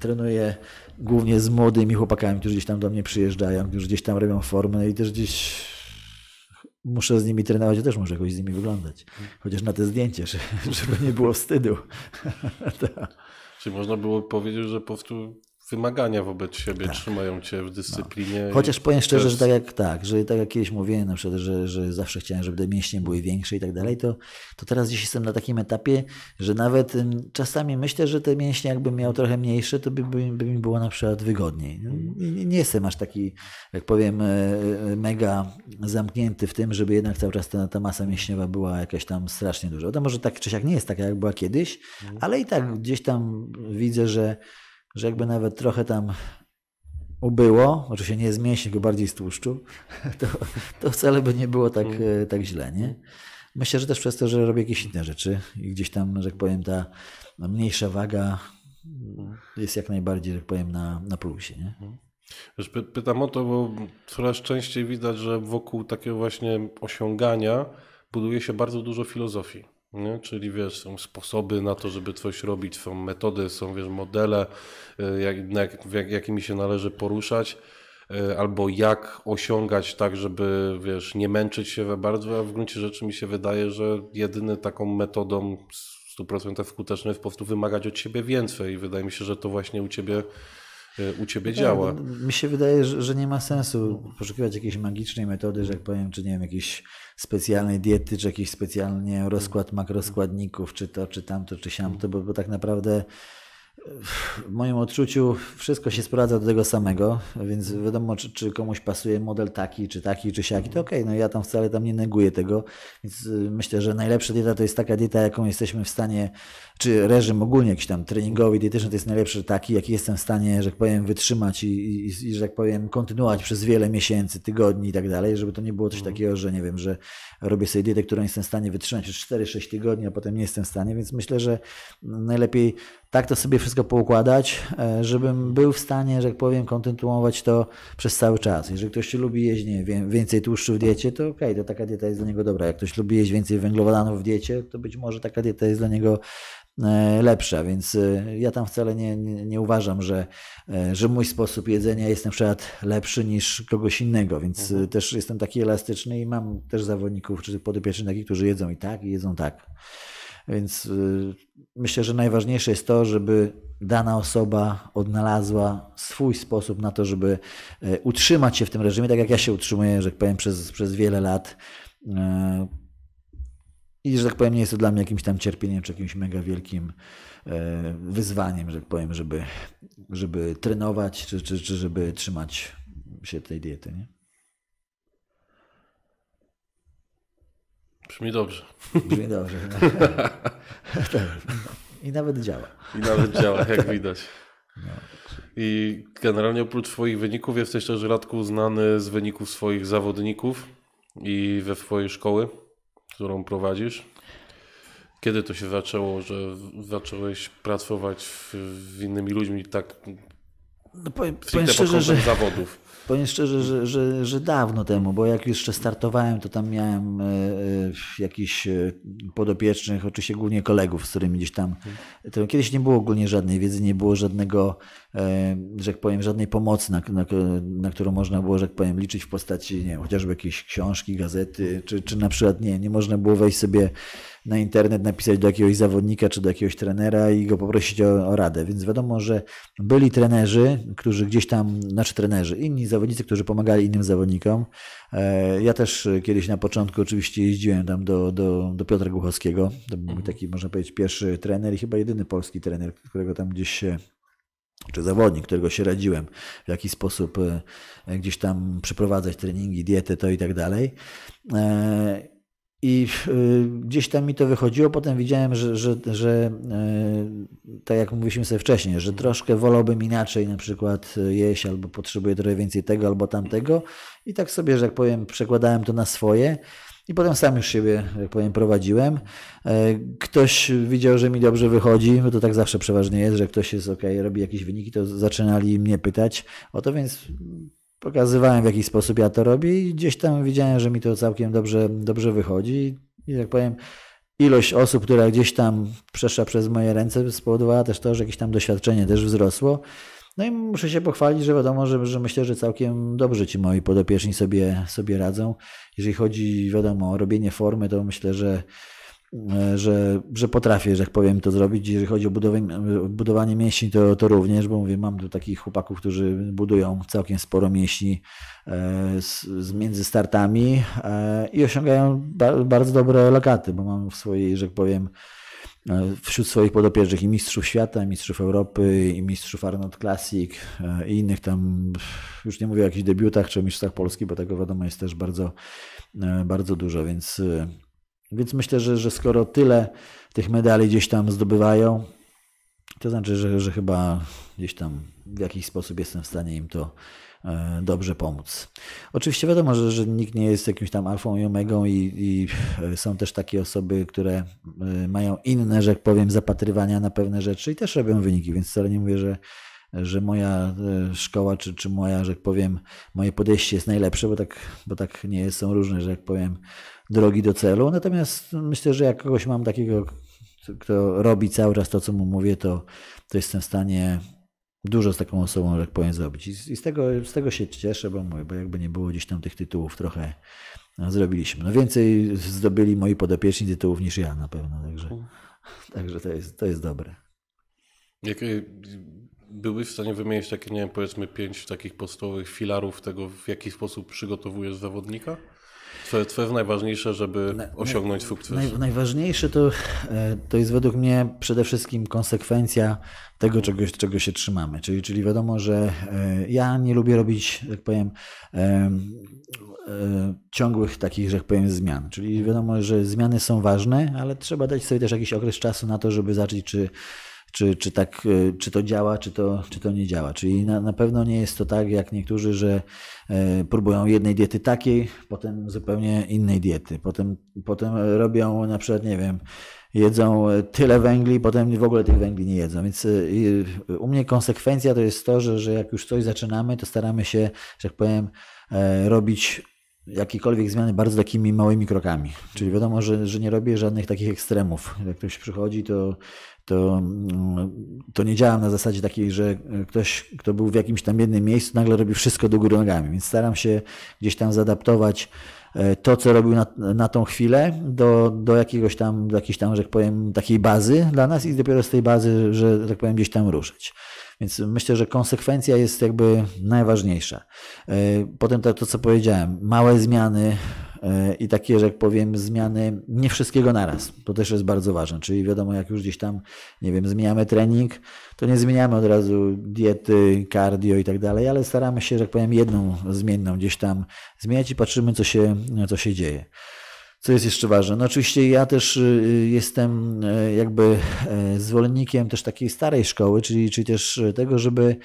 trenuję głównie z młodymi chłopakami, którzy gdzieś tam do mnie przyjeżdżają, którzy gdzieś tam robią formę i też gdzieś muszę z nimi trenować, ja też muszę jakoś z nimi wyglądać. Mhm. Chociaż na te zdjęcie, żeby nie było wstydu. Czy można było powiedzieć, że po prostu wymagania wobec siebie tak. trzymają cię w dyscyplinie. No. Chociaż powiem szczerze, jest... że tak jak tak, że tak jak kiedyś mówiłem na przykład, że, że zawsze chciałem, żeby te mięśnie były większe i tak dalej, to, to teraz gdzieś jestem na takim etapie, że nawet czasami myślę, że te mięśnie jakbym miał trochę mniejsze, to by, by, by mi było na przykład wygodniej. No, nie, nie jestem aż taki, jak powiem, e, e, mega zamknięty w tym, żeby jednak cały czas ta, ta masa mięśniowa była jakaś tam strasznie duża. To może tak czy siak nie jest taka, jak była kiedyś, mhm. ale i tak gdzieś tam widzę, że że jakby nawet trochę tam ubyło, znaczy się nie zmieści, go bardziej stłuszczu, to, to wcale by nie było tak, mm. tak źle, nie? Myślę, że też przez to, że robię jakieś inne rzeczy i gdzieś tam, że tak powiem, ta mniejsza waga jest jak najbardziej, że tak powiem, na, na plusie, nie? Mm. pytam o to, bo coraz częściej widać, że wokół takiego właśnie osiągania buduje się bardzo dużo filozofii. Nie? Czyli wiesz, są sposoby na to, żeby coś robić, są metody, są wiesz, modele, y, jak, jak, jak, jakimi się należy poruszać, y, albo jak osiągać tak, żeby wiesz, nie męczyć się za bardzo, a w gruncie rzeczy mi się wydaje, że jedyny taką metodą 100% skuteczną jest po prostu wymagać od siebie więcej i wydaje mi się, że to właśnie u ciebie y, u ciebie no tak, działa. Mi się wydaje, że, że nie ma sensu poszukiwać jakiejś magicznej metody, że jak powiem, czy nie wiem, jakiejś specjalnej diety, czy jakiś specjalnie rozkład makroskładników, czy to, czy tamto, czy siamto, bo, bo tak naprawdę w moim odczuciu wszystko się sprowadza do tego samego, więc wiadomo, czy, czy komuś pasuje model taki, czy taki, czy siaki, to okej, okay, no ja tam wcale tam nie neguję tego, więc y, myślę, że najlepsza dieta to jest taka dieta, jaką jesteśmy w stanie, czy reżim ogólnie jakiś tam treningowy, dietyczny, to jest najlepszy taki, jaki jestem w stanie, że tak powiem, wytrzymać i, i, i że tak powiem, kontynuować przez wiele miesięcy, tygodni i tak dalej, żeby to nie było coś mhm. takiego, że nie wiem, że robię sobie dietę, którą jestem w stanie wytrzymać przez 4-6 tygodni, a potem nie jestem w stanie, więc myślę, że najlepiej tak to sobie wszystko poukładać, e, żebym był w stanie, że jak powiem, kontynuować to przez cały czas. Jeżeli ktoś lubi jeść nie, więcej tłuszczu w diecie, to okej, okay, to taka dieta jest dla niego dobra. Jak ktoś lubi jeść więcej węglowodanów w diecie, to być może taka dieta jest dla niego e, lepsza, więc e, ja tam wcale nie, nie, nie uważam, że, że mój sposób jedzenia jest na przykład lepszy niż kogoś innego, więc mhm. też jestem taki elastyczny i mam też zawodników czy podopiecznych takich, którzy jedzą i tak i jedzą tak. Więc y, myślę, że najważniejsze jest to, żeby dana osoba odnalazła swój sposób na to, żeby y, utrzymać się w tym reżimie, tak jak ja się utrzymuję, że tak powiem, przez, przez wiele lat. Y, I że tak powiem, nie jest to dla mnie jakimś tam cierpieniem czy jakimś mega wielkim wyzwaniem, że tak powiem, żeby, żeby trenować czy, czy, czy żeby trzymać się tej diety. Nie? Brzmi dobrze. Brzmi dobrze. Tak. I nawet działa. I nawet działa, jak tak. widać. No. I generalnie oprócz swoich wyników jesteś też Radku znany z wyników swoich zawodników i we swojej szkoły, którą prowadzisz. Kiedy to się zaczęło, że zacząłeś pracować z innymi ludźmi tak no powiem, powiem szczerze, że, zawodów? Powiem szczerze, że, że, że dawno temu, bo jak jeszcze startowałem, to tam miałem e, e, jakichś e, podopiecznych, oczywiście głównie kolegów, z którymi gdzieś tam. To kiedyś nie było ogólnie żadnej wiedzy, nie było żadnego, że jak powiem, żadnej pomocy, na, na, na którą można było, że jak powiem, liczyć w postaci, nie wiem, chociażby jakiejś książki, gazety, czy, czy na przykład nie, nie można było wejść sobie na internet, napisać do jakiegoś zawodnika czy do jakiegoś trenera i go poprosić o, o radę. Więc wiadomo, że byli trenerzy, którzy gdzieś tam, znaczy trenerzy, inni zawodnicy, którzy pomagali innym zawodnikom. E, ja też kiedyś na początku oczywiście jeździłem tam do, do, do Piotra Głuchowskiego. To był mhm. taki, można powiedzieć, pierwszy trener i chyba jedyny polski trener, którego tam gdzieś się czy zawodnik, którego się radziłem, w jaki sposób e, gdzieś tam przeprowadzać treningi, diety, to i tak dalej. E, i e, gdzieś tam mi to wychodziło, potem widziałem, że, że, że e, tak jak mówiliśmy sobie wcześniej, że troszkę wolałbym inaczej na przykład jeść, albo potrzebuję trochę więcej tego, albo tamtego. I tak sobie, że jak powiem, przekładałem to na swoje. I potem sam już siebie, jak powiem, prowadziłem. E, ktoś widział, że mi dobrze wychodzi, bo to tak zawsze przeważnie jest, że ktoś jest ok, robi jakieś wyniki, to zaczynali mnie pytać o to, więc pokazywałem w jaki sposób ja to robię i gdzieś tam widziałem, że mi to całkiem dobrze, dobrze wychodzi. I jak powiem, ilość osób, która gdzieś tam przeszła przez moje ręce, spowodowała też to, że jakieś tam doświadczenie też wzrosło. No i muszę się pochwalić, że wiadomo, że, że myślę, że całkiem dobrze ci moi podopieczni sobie, sobie radzą. Jeżeli chodzi, wiadomo, o robienie formy, to myślę, że E, że, że potrafię, że jak powiem, to zrobić. Jeżeli chodzi o budowanie, budowanie mięśni, to, to również, bo mówię, mam tu takich chłopaków, którzy budują całkiem sporo mięśni e, z, z między startami e, i osiągają bardzo dobre lokaty, bo mam w swojej, że tak powiem, wśród swoich podopiecznych i mistrzów świata, i mistrzów Europy, i mistrzów Arnold Classic, i innych tam, już nie mówię o jakichś debiutach czy mistrzach Polski, bo tego wiadomo jest też bardzo, bardzo dużo, więc więc myślę, że, że skoro tyle tych medali gdzieś tam zdobywają, to znaczy, że, że chyba gdzieś tam w jakiś sposób jestem w stanie im to e, dobrze pomóc. Oczywiście wiadomo, że, że nikt nie jest jakimś tam alfą i omegą i, i, e, są też takie osoby, które e, mają inne, że tak powiem, zapatrywania na pewne rzeczy i też robią wyniki, więc wcale nie mówię, że, że moja szkoła czy, czy moja, że tak powiem, moje podejście jest najlepsze, bo tak, bo tak nie jest, są różne, że jak powiem, drogi do celu. Natomiast myślę, że jak kogoś mam takiego, kto robi cały czas to, co mu mówię, to, to jestem w stanie dużo z taką osobą, jak powiem, zrobić. I, i z, tego, z tego się cieszę, bo mówię, bo jakby nie było gdzieś tam tych tytułów trochę no, zrobiliśmy. No więcej zdobyli moi podopieczni tytułów niż ja na pewno, także, także to, jest, to jest dobre. Jak y, byłeś w stanie wymienić takie, nie wiem, powiedzmy pięć takich podstawowych filarów tego, w jaki sposób przygotowujesz zawodnika? Twoje, jest, najważniejsze, żeby na, osiągnąć sukces? Naj, najważniejsze to, e, to jest według mnie przede wszystkim konsekwencja tego, czego, czego się trzymamy. Czyli, czyli wiadomo, że e, ja nie lubię robić, jak powiem, e, ciągłych takich, że jak powiem, zmian. Czyli wiadomo, że zmiany są ważne, ale trzeba dać sobie też jakiś okres czasu na to, żeby zacząć, czy czy, czy, tak, e, czy to działa, czy to, czy to nie działa. Czyli na, na pewno nie jest to tak, jak niektórzy, że e, próbują jednej diety takiej, potem zupełnie innej diety. Potem, potem robią na przykład, nie wiem, jedzą tyle węgli, potem w ogóle tych węgli nie jedzą. Więc e, u mnie konsekwencja to jest to, że, że jak już coś zaczynamy, to staramy się, że tak powiem, robić jakiekolwiek zmiany bardzo takimi małymi krokami. Czyli wiadomo, że, że nie robię żadnych takich ekstremów. Jak ktoś przychodzi, to to, to nie działam na zasadzie takiej, że ktoś, kto był w jakimś tam jednym miejscu, nagle robi wszystko do góry nogami. Więc staram się gdzieś tam zadaptować e, to, co robił na, na tą chwilę, do, do jakiegoś tam, do jakiejś tam, że tak powiem, takiej bazy dla nas i dopiero z tej bazy, że tak powiem, gdzieś tam ruszyć. Więc myślę, że konsekwencja jest jakby najważniejsza. E, potem to, to co powiedziałem, małe zmiany E, i takie, że jak powiem, zmiany nie wszystkiego naraz. To też jest bardzo ważne. Czyli wiadomo, jak już gdzieś tam, nie wiem, zmieniamy trening, to nie zmieniamy od razu diety, cardio i tak dalej, ale staramy się, że jak powiem, jedną zmienną gdzieś tam zmieniać i patrzymy, co się, co się dzieje. Co jest jeszcze ważne? No oczywiście ja też y, jestem y, jakby e, zwolennikiem też takiej starej szkoły, czyli, czyli też tego, żeby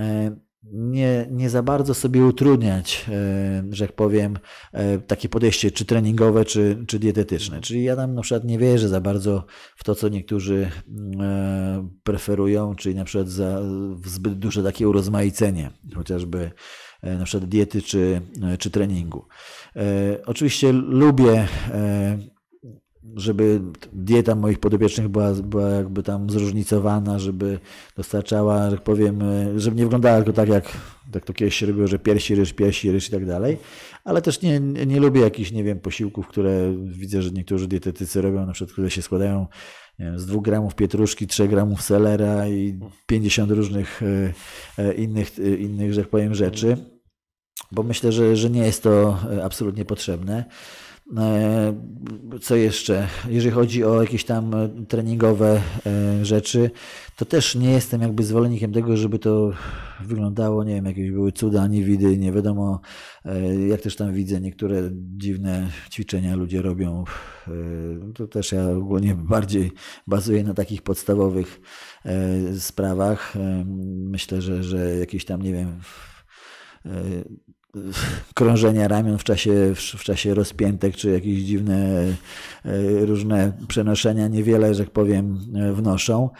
e, nie, nie za bardzo sobie utrudniać, e, że jak powiem, e, takie podejście czy treningowe, czy, czy dietetyczne. Czyli ja tam na przykład nie wierzę za bardzo w to, co niektórzy mm, e, preferują, czyli na przykład za zbyt duże takie urozmaicenie, chociażby na przykład diety czy, czy treningu. Oczywiście lubię żeby dieta moich podopiecznych była, była jakby tam zróżnicowana, żeby dostarczała, jak powiem, e, żeby nie wyglądała tylko tak, jak, jak to kiedyś się robiło, że piersi, ryż, piersi, ryż i tak dalej. Ale też nie, nie lubię jakichś, nie wiem, posiłków, które widzę, że niektórzy dietetycy robią, na przykład, które się składają wiem, z 2 gramów pietruszki, 3 gramów selera i 50 różnych e, e, innych, innych że tak powiem, rzeczy. Bo myślę, że, że nie jest to absolutnie potrzebne. E, co jeszcze? Jeżeli chodzi o jakieś tam treningowe e, rzeczy, to też nie jestem jakby zwolennikiem tego, żeby to wyglądało, nie wiem, jakieś były cuda, niewidy, nie wiadomo, e, jak też tam widzę niektóre dziwne ćwiczenia ludzie robią. To też ja ogólnie bardziej bazuję na takich podstawowych sprawach. Myślę, że, że jakieś tam, nie wiem, krążenia ramion w czasie, w czasie rozpiętek, czy jakieś dziwne e, różne przenoszenia niewiele, że tak powiem, e, wnoszą.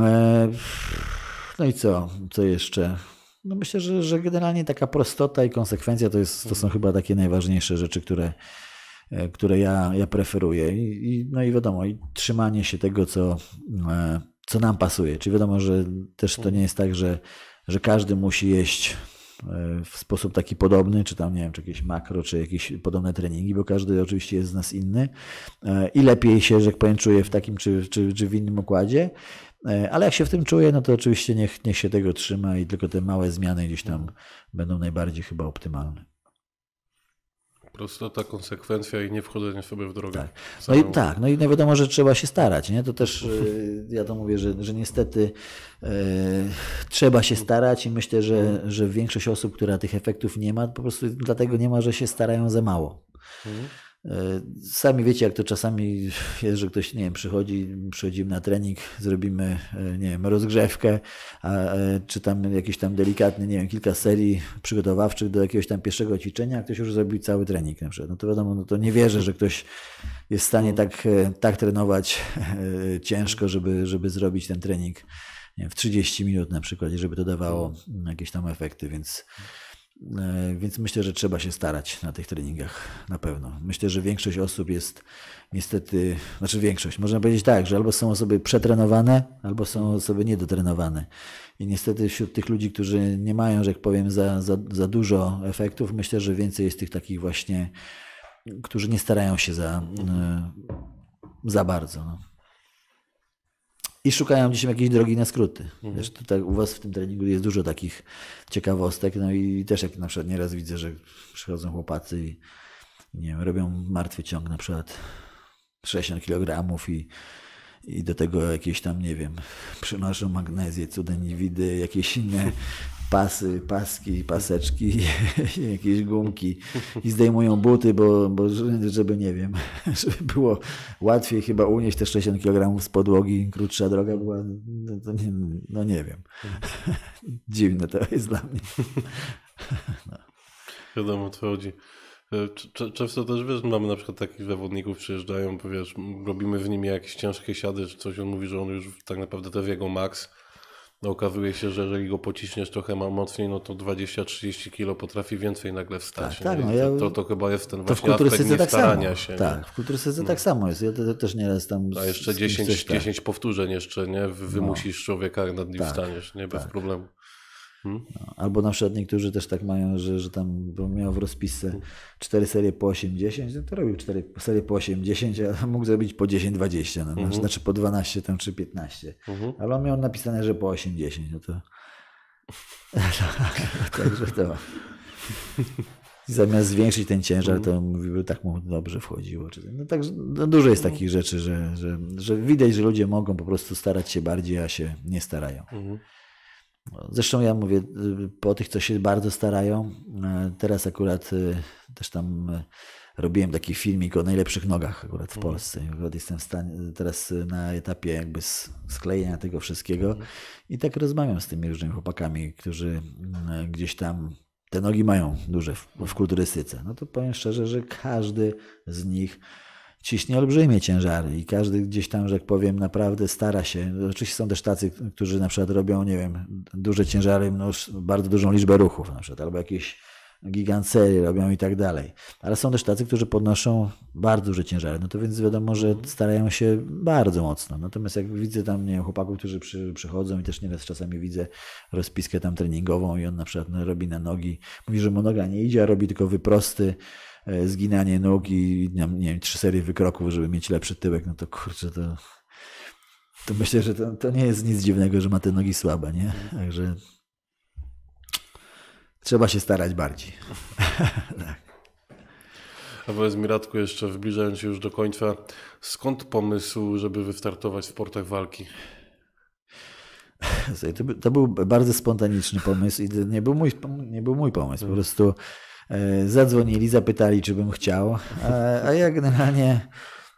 E, no i co? Co jeszcze? No myślę, że, że generalnie taka prostota i konsekwencja to, jest, to są mhm. chyba takie najważniejsze rzeczy, które, które ja, ja preferuję. I, no i wiadomo, i trzymanie się tego, co, co nam pasuje. Czyli wiadomo, że też to mhm. nie jest tak, że, że każdy musi jeść E, w sposób taki podobny, czy tam, nie wiem, czy jakieś makro, czy jakieś podobne treningi, bo każdy oczywiście jest z nas inny e, i lepiej się, że tak powiem, czuje w takim czy, czy, czy w innym układzie, e, ale jak się w tym czuje, no to oczywiście niech, niech się tego trzyma i tylko te małe zmiany gdzieś tam mhm. będą najbardziej chyba optymalne. Prostota, konsekwencja i nie wchodzenie sobie w drogę. Tak. No i, tak, no i no wiadomo, że trzeba się starać. Nie? To też e, ja to mówię, że, że niestety e, trzeba się starać i myślę, że, że większość osób, która tych efektów nie ma, po prostu dlatego nie ma, że się starają za mało. Mhm. E, sami wiecie, jak to czasami jest, że ktoś, nie wiem, przychodzi, przychodzimy na trening, zrobimy, e, nie wiem, rozgrzewkę, a, e, czy tam jakiś tam delikatny, nie wiem, kilka serii przygotowawczych do jakiegoś tam pierwszego ćwiczenia, a ktoś już zrobił cały trening na przykład. No to wiadomo, no to nie wierzę, że ktoś jest w stanie tak, tak trenować ciężko, żeby, żeby zrobić ten trening w 30 minut na przykład, żeby to dawało jakieś tam efekty, więc... E, więc myślę, że trzeba się starać na tych treningach na pewno. Myślę, że większość osób jest niestety, znaczy większość, można powiedzieć tak, że albo są osoby przetrenowane, albo są osoby niedotrenowane. I niestety wśród tych ludzi, którzy nie mają, że jak powiem, za, za, za dużo efektów, myślę, że więcej jest tych takich właśnie, którzy nie starają się za, e, za bardzo. No i szukają gdzieś jakiejś drogi na skróty. Mhm. Wiesz, tutaj u was w tym treningu jest dużo takich ciekawostek, no i też jak na przykład nieraz widzę, że przychodzą chłopacy i nie wiem, robią martwy ciąg na przykład 60 kg i, i do tego jakieś tam, nie wiem, przynoszą magnezję, cudem niewidy, jakieś inne pasy, paski, paseczki, jakieś gumki i zdejmują buty, bo, bo żeby nie wiem, żeby było łatwiej chyba unieść te 60 kg z podłogi, krótsza droga była, no, nie, no nie wiem. Dziwne to jest dla mnie. No. Wiadomo, o co chodzi. E, często też wiesz, mamy na przykład takich zawodników, przyjeżdżają, powiesz, robimy w nim jakieś ciężkie siady, czy coś, on mówi, że on już tak naprawdę to w jego maks no okazuje się, że jeżeli go pociśniesz trochę mocniej, no to 20-30 kilo potrafi więcej nagle wstać. Tak, tak no ja, to, to chyba jest ten właśnie aspekt tak nie tak starania samo. się. Tak, w kulturystyce no. tak samo jest. Ja to, też nieraz tam... A jeszcze 10, 10 powtórzeń jeszcze, nie? No. Wymusisz no. człowieka, nad nim tak, wstaniesz, nie? Bez tak. problemu. Hmm? Albo na przykład niektórzy też tak mają, że, że tam miał w rozpisce 4 hmm. serie po 80, no to robił 4 serie po 80, a mógł zrobić po 10-20, no, hmm. znaczy po 12 tam, czy 15. Hmm. Ale on miał napisane, że po 80, no to. Tak, także to. Zamiast zwiększyć ten ciężar, to mhm. mówiłby, tak mu dobrze wchodziło. No także no dużo jest takich rzeczy, że, że, że widać, że ludzie mogą po prostu starać się bardziej, a się nie starają. Mhm. Zresztą ja mówię y, po tych, co się bardzo starają. Y, teraz akurat y, też tam robiłem taki filmik o najlepszych nogach akurat w mhm. Polsce. Akurat jestem w stanie, teraz na etapie jakby sklejenia tego wszystkiego mhm. i tak rozmawiam z tymi różnymi chłopakami, którzy gdzieś tam te nogi mają duże w, w kulturystyce. No to powiem szczerze, że każdy z nich ciśnie olbrzymie ciężary i każdy gdzieś tam, że jak powiem, naprawdę stara się. Oczywiście są też tacy, którzy na przykład robią, nie wiem, duże ciężary, no, bardzo dużą liczbę ruchów na przykład, albo jakieś gigancery robią i tak dalej. Ale są też tacy, którzy podnoszą bardzo duże ciężary. No to więc wiadomo, że mhm. starają się bardzo mocno. Natomiast jak widzę tam, nie wiem, chłopaków, którzy przy, przychodzą i też nieraz czasami widzę rozpiskę tam treningową i on na przykład no, robi na nogi. Mówi, że mu noga nie idzie, a robi tylko wyprosty E, zginanie nóg i nie wiem, trzy serie wykroków, żeby mieć lepszy tyłek, no to kurczę, to, to myślę, że to, to nie jest nic dziwnego, że ma te nogi słabe, nie? Także trzeba się starać bardziej. tak. A powiedz mi Radku, jeszcze wbliżając się już do końca, skąd pomysł, żeby wystartować w portach walki? To, był bardzo spontaniczny pomysł i nie był mój, nie był mój pomysł. Po prostu E, zadzwonili, zapytali, czy bym chciał, e, a ja generalnie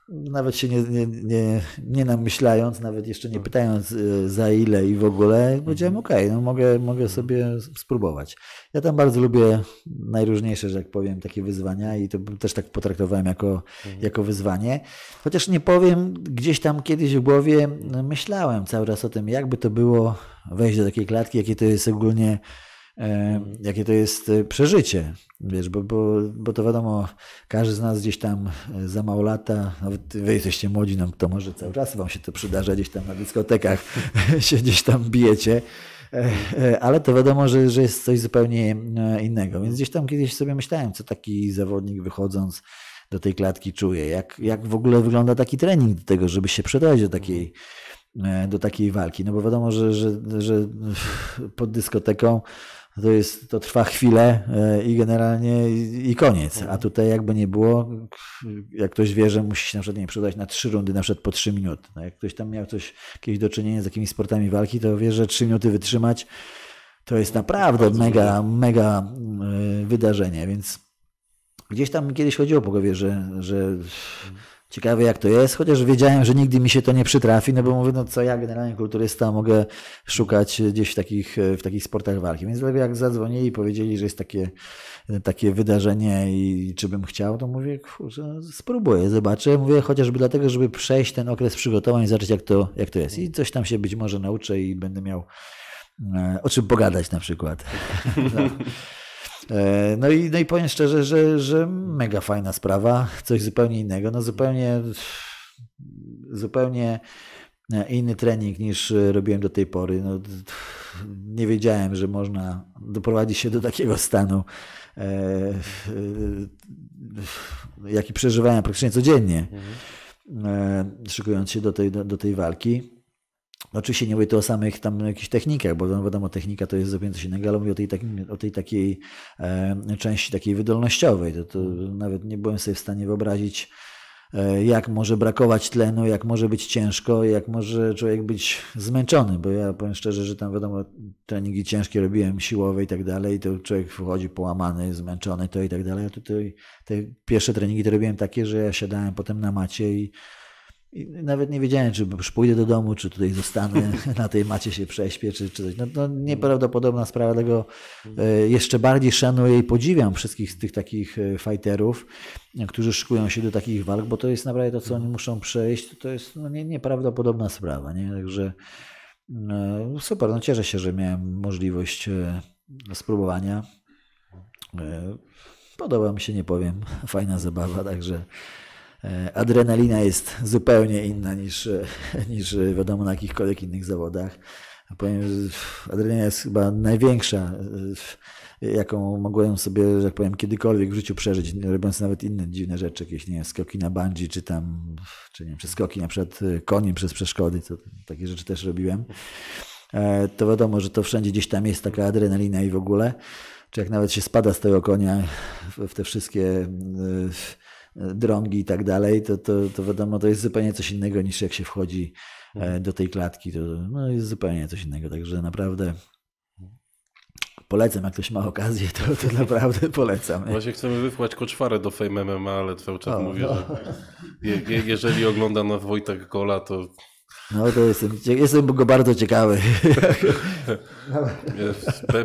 nawet się nie, nie, nie, nie namyślając, nawet jeszcze nie pytając e, za ile i w ogóle, powiedziałem, mhm. ok, no mogę, mogę mhm. sobie spróbować. Ja tam bardzo lubię najróżniejsze, że jak powiem, takie wyzwania i to też tak potraktowałem jako, mhm. jako wyzwanie. Chociaż nie powiem, gdzieś tam kiedyś w głowie myślałem cały czas o tym, jakby to było wejść do takiej klatki, jakie to jest ogólnie E, mhm. jakie to jest e, przeżycie, wiesz, bo, bo, bo to wiadomo, każdy z nas gdzieś tam e, za mało lata, nawet wy jesteście młodzi, no to może cały czas wam się to przydarza, gdzieś tam na dyskotekach się gdzieś tam bijecie, ale to wiadomo, że, że jest coś zupełnie innego, więc gdzieś tam kiedyś sobie myślałem, co taki zawodnik wychodząc do tej klatki czuje, jak, jak w ogóle wygląda taki trening do tego, żeby się przydać do takiej mhm. do takiej walki, no bo wiadomo, że, że, że pod dyskoteką to, jest, to trwa chwilę e, i generalnie i, i koniec. A tutaj jakby nie było, jak ktoś wie, że musi się na przykład nie przydać na trzy rundy, na przykład po trzy minuty. No jak ktoś tam miał coś, jakieś do czynienia z jakimiś sportami walki, to wie, że trzy minuty wytrzymać to jest naprawdę mega, mega e, wydarzenie, więc gdzieś tam kiedyś chodziło po głowie, że, że Ciekawe jak to jest, chociaż wiedziałem, że nigdy mi się to nie przytrafi, no bo mówię, no co ja generalnie kulturysta mogę szukać gdzieś w takich, w takich sportach walki. Więc jak zadzwonili i powiedzieli, że jest takie, takie wydarzenie i czy bym chciał, to mówię, kurczę, spróbuję, zobaczę. Mówię chociażby dlatego, żeby przejść ten okres przygotowań i zobaczyć jak to, jak to jest. I coś tam się być może nauczę i będę miał e, o czym pogadać na przykład. No. E, no i, no i powiem szczerze, że, że mega fajna sprawa, coś zupełnie innego, no zupełnie, zupełnie e, inny trening niż e, robiłem do tej pory. No, nie wiedziałem, że można doprowadzić się do takiego stanu, e, e, jaki przeżywałem praktycznie codziennie, mhm. e, szykując się do tej, do, do tej walki. No oczywiście nie mówię tu o samych tam jakichś technikach, bo no wiadomo, technika to jest zupełnie coś innego, ale mówię o tej, tak, o tej takiej e, części takiej wydolnościowej. To, to nawet nie byłem sobie w stanie wyobrazić, e, jak może brakować tlenu, jak może być ciężko, jak może człowiek być zmęczony, bo ja powiem szczerze, że tam wiadomo, treningi ciężkie robiłem, siłowe i tak dalej, to człowiek wchodzi połamany, zmęczony, to i tak dalej. A tutaj te pierwsze treningi to robiłem takie, że ja siadałem potem na macie i i nawet nie wiedziałem, czy pójdę do domu, czy tutaj zostanę, na tej macie się prześpię, czy, czy coś. No, no nieprawdopodobna sprawa, dlatego e, jeszcze bardziej szanuję i podziwiam wszystkich tych takich e, fighterów, którzy szykują się do takich walk, bo to jest naprawdę to, co oni mhm. muszą przejść, to jest no, nie, nieprawdopodobna sprawa, nie? Także no, super, no cieszę się, że miałem możliwość spróbowania. Podoba mi się, nie powiem, fajna zabawa, także E, adrenalina jest zupełnie inna niż, e, niż e, wiadomo na jakichkolwiek innych zawodach. Powiem, że adrenalina jest chyba największa, jaką mogłem sobie, że tak powiem, kiedykolwiek w życiu przeżyć, robiąc nawet inne dziwne rzeczy, jakieś nie skoki na bungee, czy tam, czy nie wiem, skoki na przykład koniem przez przeszkody, to, takie rzeczy też robiłem. To wiadomo, że to wszędzie gdzieś tam jest taka adrenalina i w ogóle, czy jak nawet się spada z tego konia w te wszystkie drągi i tak dalej, to, to, to wiadomo, to jest zupełnie coś innego niż jak się wchodzi e, mhm. do tej klatki. To no, jest zupełnie coś innego. Także naprawdę polecam, jak ktoś ma okazję, to, to naprawdę polecam. Właśnie chcemy wywołać koczwarę do Fame MMA, ale cały czas o, mówię, no. że je, je, jeżeli ogląda na Wojtek Gola, to no to jestem, jestem go bardzo ciekawy.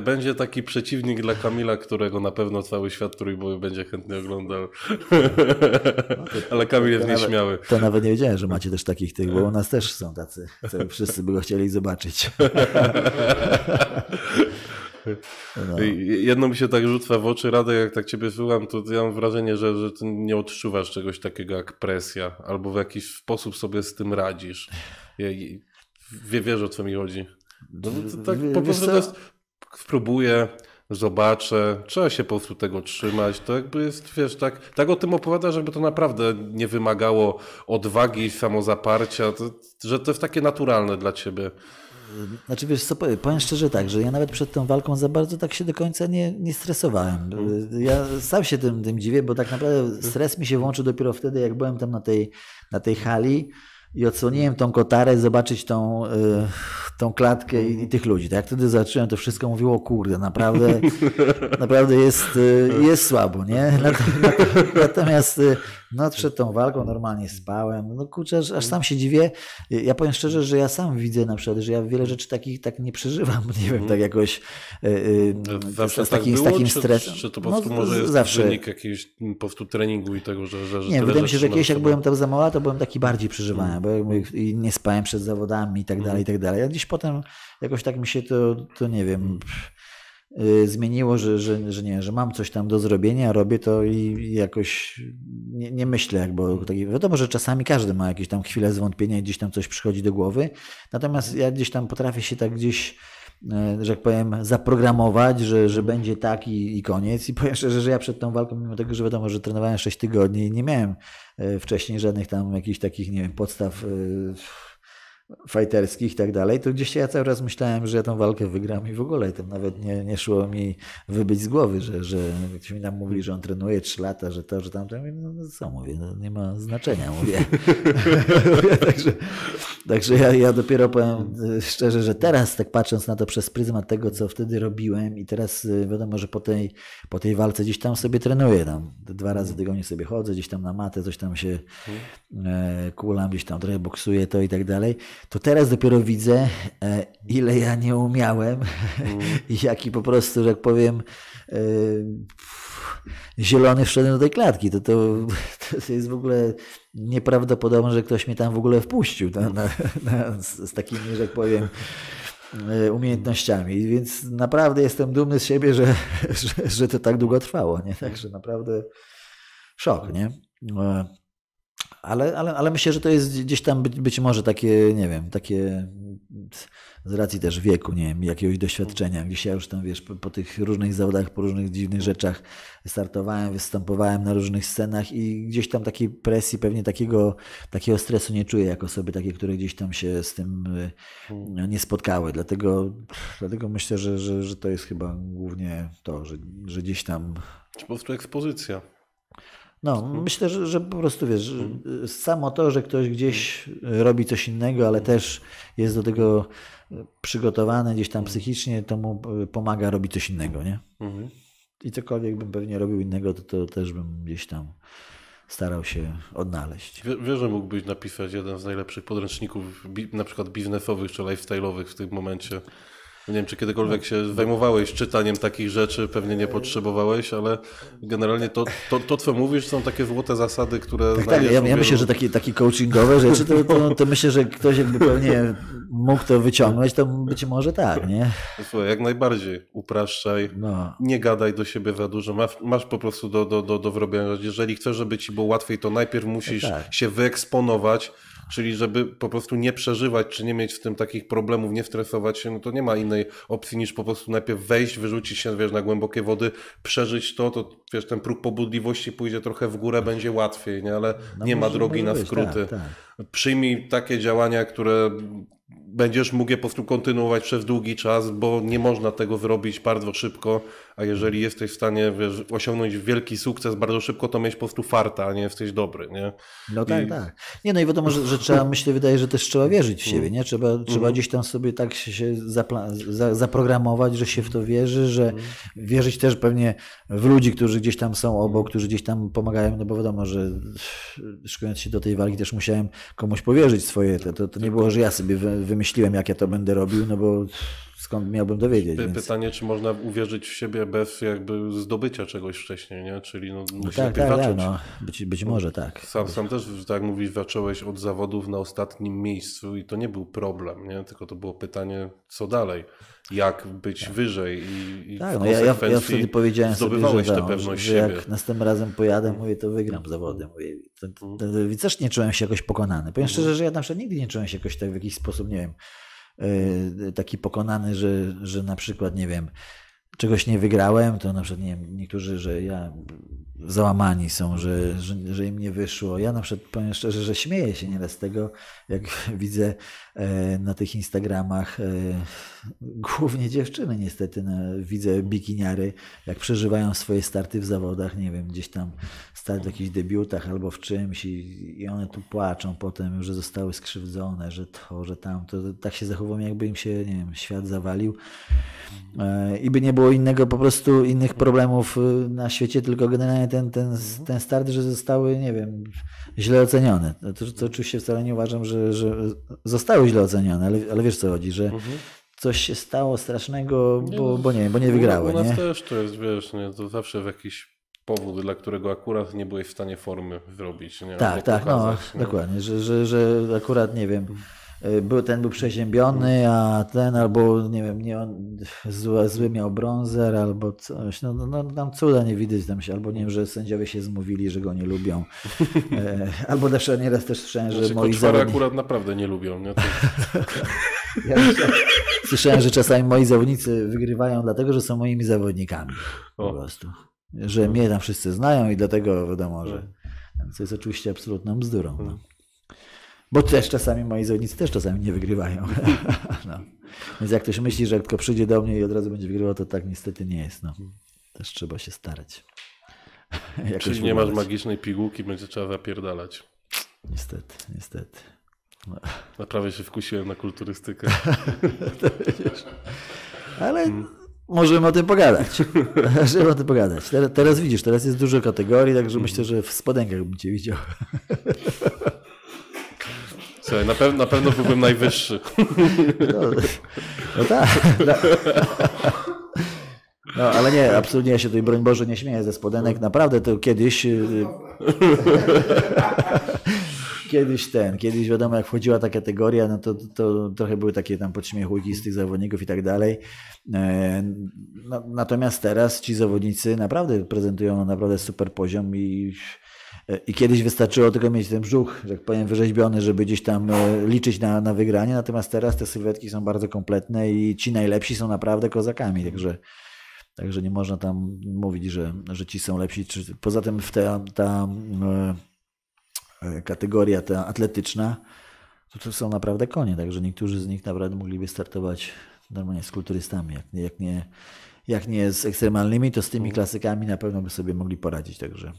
Będzie taki przeciwnik dla Kamila, którego na pewno cały świat trójboju będzie chętnie oglądał. Ale Kamil jest nieśmiały. To nawet nie wiedziałem, że macie też takich tych, bo u nas też są tacy, co wszyscy by go chcieli zobaczyć. No. Jedno mi się tak rzuca w oczy, Radek, jak tak ciebie słucham, to ja mam wrażenie, że, że ty nie odczuwasz czegoś takiego jak presja, albo w jakiś sposób sobie z tym radzisz. Ja, wie, wiesz o co mi chodzi. No, to, tak po prostu spróbuję, zobaczę, trzeba się po prostu tego trzymać. To jakby jest, wiesz, tak, tak o tym opowiada, żeby to naprawdę nie wymagało odwagi i samozaparcia, to, że to jest takie naturalne dla ciebie. Znaczy wiesz co, powiem, powiem szczerze tak, że ja nawet przed tą walką za bardzo tak się do końca nie, nie stresowałem. Mhm. Ja sam się tym, tym dziwię, bo tak naprawdę stres mi się włączył dopiero wtedy, jak byłem tam na tej, na tej hali i odsłoniłem tą kotarę, zobaczyć tą, y, tą klatkę i, i, tych ludzi. Tak jak wtedy zacząłem, to wszystko mówiło, kurde, naprawdę, naprawdę jest, y, jest słabo, nie? Natomiast, natomiast y, no przed tą walką normalnie mm. spałem. No kurczę, aż, aż, mm. sam się dziwię. Ja powiem szczerze, że ja sam widzę na przykład, że ja wiele rzeczy takich tak nie przeżywam. Nie wiem, mm. tak jakoś yy, zawsze z, tak takim, było, z takim stresem. Czy, czy to po no, prostu no, może jest zawsze. wynik jakiegoś po prostu treningu i tego, że... że, nie, wydaje mi się, że kiedyś jak byłem tam za mała, to byłem taki bardziej przeżywany, mm. bo nie spałem przed zawodami i tak dalej, i tak dalej. A gdzieś potem jakoś tak mi się to, to nie wiem... Pff Y, zmieniło, że, że, że nie, że mam coś tam do zrobienia, robię to i jakoś nie, nie myślę jakby o Wiadomo, że czasami każdy ma jakieś tam chwile zwątpienia i gdzieś tam coś przychodzi do głowy. Natomiast ja gdzieś tam potrafię się tak gdzieś y, że jak powiem, zaprogramować, że, że będzie tak i, i koniec. I powiem szczerze, że ja przed tą walką, mimo tego, że wiadomo, że trenowałem 6 tygodni i nie miałem y, wcześniej żadnych tam jakichś takich, nie wiem, podstaw fajterskich i tak dalej, to gdzieś ja cały czas myślałem, że ja tę walkę wygram i w ogóle tam nawet nie, nie szło mi wybyć z głowy, że, że ktoś mi tam mówi, że on trenuje trzy lata, że to, że tamto. No, no co mówię, no, nie ma znaczenia, mówię. także także ja, ja dopiero powiem e, szczerze, że teraz tak patrząc na to przez pryzmat tego, co wtedy robiłem i teraz e, wiadomo, że po tej, po tej walce gdzieś tam sobie trenuję, tam dwa razy w tygodniu sobie chodzę, gdzieś tam na matę, coś tam się mhm. e, kulam, gdzieś tam trochę boksuję to i tak dalej to teraz dopiero widzę, e, ile ja nie umiałem mm. i jaki po prostu, jak powiem, e, zielony wszedłem do tej klatki. To, to, to jest w ogóle nieprawdopodobne, że ktoś mnie tam w ogóle wpuścił na, na, na, z, z takimi, że jak powiem, e, umiejętnościami. Więc naprawdę jestem dumny z siebie, że, że, że to tak długo trwało. Nie? Także naprawdę szok, nie? Ale, ale, ale myślę, że to jest gdzieś tam być, być może takie, nie wiem, takie z racji też wieku, nie wiem, jakiegoś doświadczenia. Gdzieś ja już tam, wiesz, po, po, tych różnych zawodach, po różnych dziwnych rzeczach startowałem, występowałem na różnych scenach i gdzieś tam takiej presji, pewnie takiego, takiego stresu nie czuję jako osoby takie, które gdzieś tam się z tym hmm. nie spotkały. Dlatego, dlatego myślę, że, że, że to jest chyba głównie to, że, że gdzieś tam... Czy po prostu ekspozycja. No, mhm. myślę, że, że, po prostu wiesz, mhm. samo to, że ktoś gdzieś robi coś innego, ale mhm. też jest do tego przygotowany gdzieś tam psychicznie, to mu e, pomaga robić coś innego, nie? I cokolwiek bym pewnie robił innego, to, to też bym gdzieś tam starał się odnaleźć. Wiesz, że mógłbyś napisać jeden z najlepszych podręczników, na przykład biznesowych czy lifestyle'owych w tym momencie. Nie wiem, czy kiedykolwiek się zajmowałeś czytaniem takich rzeczy, pewnie nie potrzebowałeś, ale generalnie to, to, to co mówisz, są takie złote zasady, które... Tak, tak ja, ja wielu... myślę, że takie taki coachingowe rzeczy, to, to, to, myślę, że ktoś jakby pewnie mógł to wyciągnąć, to być może tak, nie? Słuchaj, jak najbardziej upraszczaj, no. nie gadaj do siebie za dużo, masz, masz po prostu do, do, do, do wrobienia. Jeżeli chcesz, żeby ci było łatwiej, to najpierw musisz tak. tak. się wyeksponować, Czyli żeby po prostu nie przeżywać, czy nie mieć z tym takich problemów, nie stresować się, no to nie ma innej opcji niż po prostu najpierw wejść, wyrzucić się, wiesz, na głębokie wody, przeżyć to, to wiesz, ten próg pobudliwości pójdzie trochę w górę, będzie łatwiej, nie? Ale no nie ma drogi na tak, skróty. tak, tak. Przyjmij takie działania, które będziesz mógł je po prostu kontynuować przez długi czas, bo nie można tego wyrobić bardzo szybko, a jeżeli jesteś w stanie wiesz, osiągnąć wielki sukces bardzo szybko, to mieć po prostu farta, a nie jesteś dobry, nie? No tak, I... tak. Nie, no i wiadomo, że, że trzeba, myślę, wydaje, że też trzeba wierzyć w mm. siebie, nie? Trzeba, mm. trzeba gdzieś tam sobie tak się za zaprogramować, że się w to wierzy, że mm. wierzyć też pewnie w ludzi, którzy gdzieś tam są obok, którzy gdzieś tam pomagają, no bo wiadomo, że szkojąc się do tej walki też musiałem komuś powierzyć swoje, to, to, to nie było, że ja sobie wy, wy wymyśliłem, jak ja to będę robił, no bo skąd miałbym dowiedzieć. Więc... Pytanie, czy można uwierzyć w siebie bez jakby zdobycia czegoś wcześniej, nie? Czyli no, no musisz tak, tak, tak, zacząć. Tak, no. Być, być może tak. Sam, sam też, tak mówisz, zacząłeś od zawodów na ostatnim miejscu i to nie był problem, nie? tylko to było pytanie, co dalej jak być tak. wyżej i, i tak, no ja, ja, ja wtedy powiedziałem sobie, że, że jak następnym razem pojadę, mówię, to wygram zawody. Mówię, to, to, to, to też nie czułem się jakoś pokonany. Powiem szczerze, mhm. że ja na przykład nigdy nie czułem się jakoś tak w jakiś sposób, nie wiem, yy, taki pokonany, że, że na przykład, nie wiem, czegoś nie wygrałem, to na przykład, nie wiem, niektórzy, że ja załamani są, że, że, że im nie wyszło. Ja na przykład powiem szczerze, że śmieję się nieraz z tego, jak widzę E, na tych Instagramach. E, głównie dziewczyny niestety no, widzę bikiniary, jak przeżywają swoje starty w zawodach, nie wiem, gdzieś tam start w jakichś debiutach albo w czymś i, i one tu płaczą potem, że zostały skrzywdzone, że to, że tam, to tak się zachowują, jakby im się, nie wiem, świat zawalił e, i by nie było innego po prostu innych problemów na świecie, tylko generalnie ten, ten, ten start, że zostały, nie wiem, źle ocenione. To, to oczywiście wcale nie uważam, że, że zostały źle oceniony, ale, ale wiesz co chodzi, że mhm. coś się stało strasznego, bo, no, bo nie bo nie wygrały. U nas nie? też to jest, wiesz, nie, to zawsze w jakiś powód, dla którego akurat nie byłeś w stanie formy wyrobić. Nie? Tak, Albo tak, no, pokazać, no, nie? dokładnie, że, że, że akurat, nie wiem, mhm. Y, był, ten był przeziębiony, a ten albo, nie wiem, nie on, zły, zły miał bronzer albo coś. No, no, no tam cuda nie widać tam się, albo nie wiem, że sędziowie się zmówili, że go nie lubią. E, albo też nieraz też słyszałem, że znaczy, moi zawodnicy... akurat naprawdę nie lubią, nie? ja słyszałem, że czasami moi zawodnicy wygrywają dlatego, że są moimi zawodnikami po prostu. Że mnie tam wszyscy znają i dlatego wiadomo, że co jest oczywiście absolutną bzdurą. No. Hmm. Bo też czasami moi zawodnicy też czasami nie wygrywają. no. Więc jak ktoś myśli, że tylko przyjdzie do mnie i od razu będzie wygrywał, to tak niestety nie jest. No. Też trzeba się starać. Czyli nie masz magicznej pigułki, będzie trzeba zapierdalać. Niestety, niestety. No. Naprawdę się wkusiłem na kulturystykę. Ale hmm. możemy o tym pogadać. możemy o tym pogadać. Teraz, teraz, widzisz, teraz jest dużo kategorii, także hmm. myślę, że w spodenkach bym cię widział. Słuchaj, na, pew na pewno byłbym najwyższy. No, no tak. No. no. ale nie, absolutnie ja się tutaj, broń Boże, nie śmieję ze spodenek. Naprawdę to kiedyś... Y, kiedyś ten, kiedyś wiadomo, jak wchodziła ta kategoria, no to, to trochę były takie tam podśmiechujki z tych zawodników i tak dalej. E, no, natomiast teraz ci zawodnicy naprawdę prezentują naprawdę super poziom i E, I kiedyś wystarczyło tylko mieć ten brzuch, jak powiem, wyrzeźbiony, żeby gdzieś tam e, liczyć na, na wygranie. Natomiast teraz te sylwetki są bardzo kompletne i ci najlepsi są naprawdę kozakami. Także, także nie można tam mówić, że, że ci są lepsi. Poza tym w te, ta e, kategoria ta atletyczna, to, to są naprawdę konie. Także niektórzy z nich naprawdę mogliby startować normalnie z kulturystami. Jak nie, jak nie, jak nie z ekstremalnymi, to z tymi mhm. klasykami na pewno by sobie mogli poradzić. Także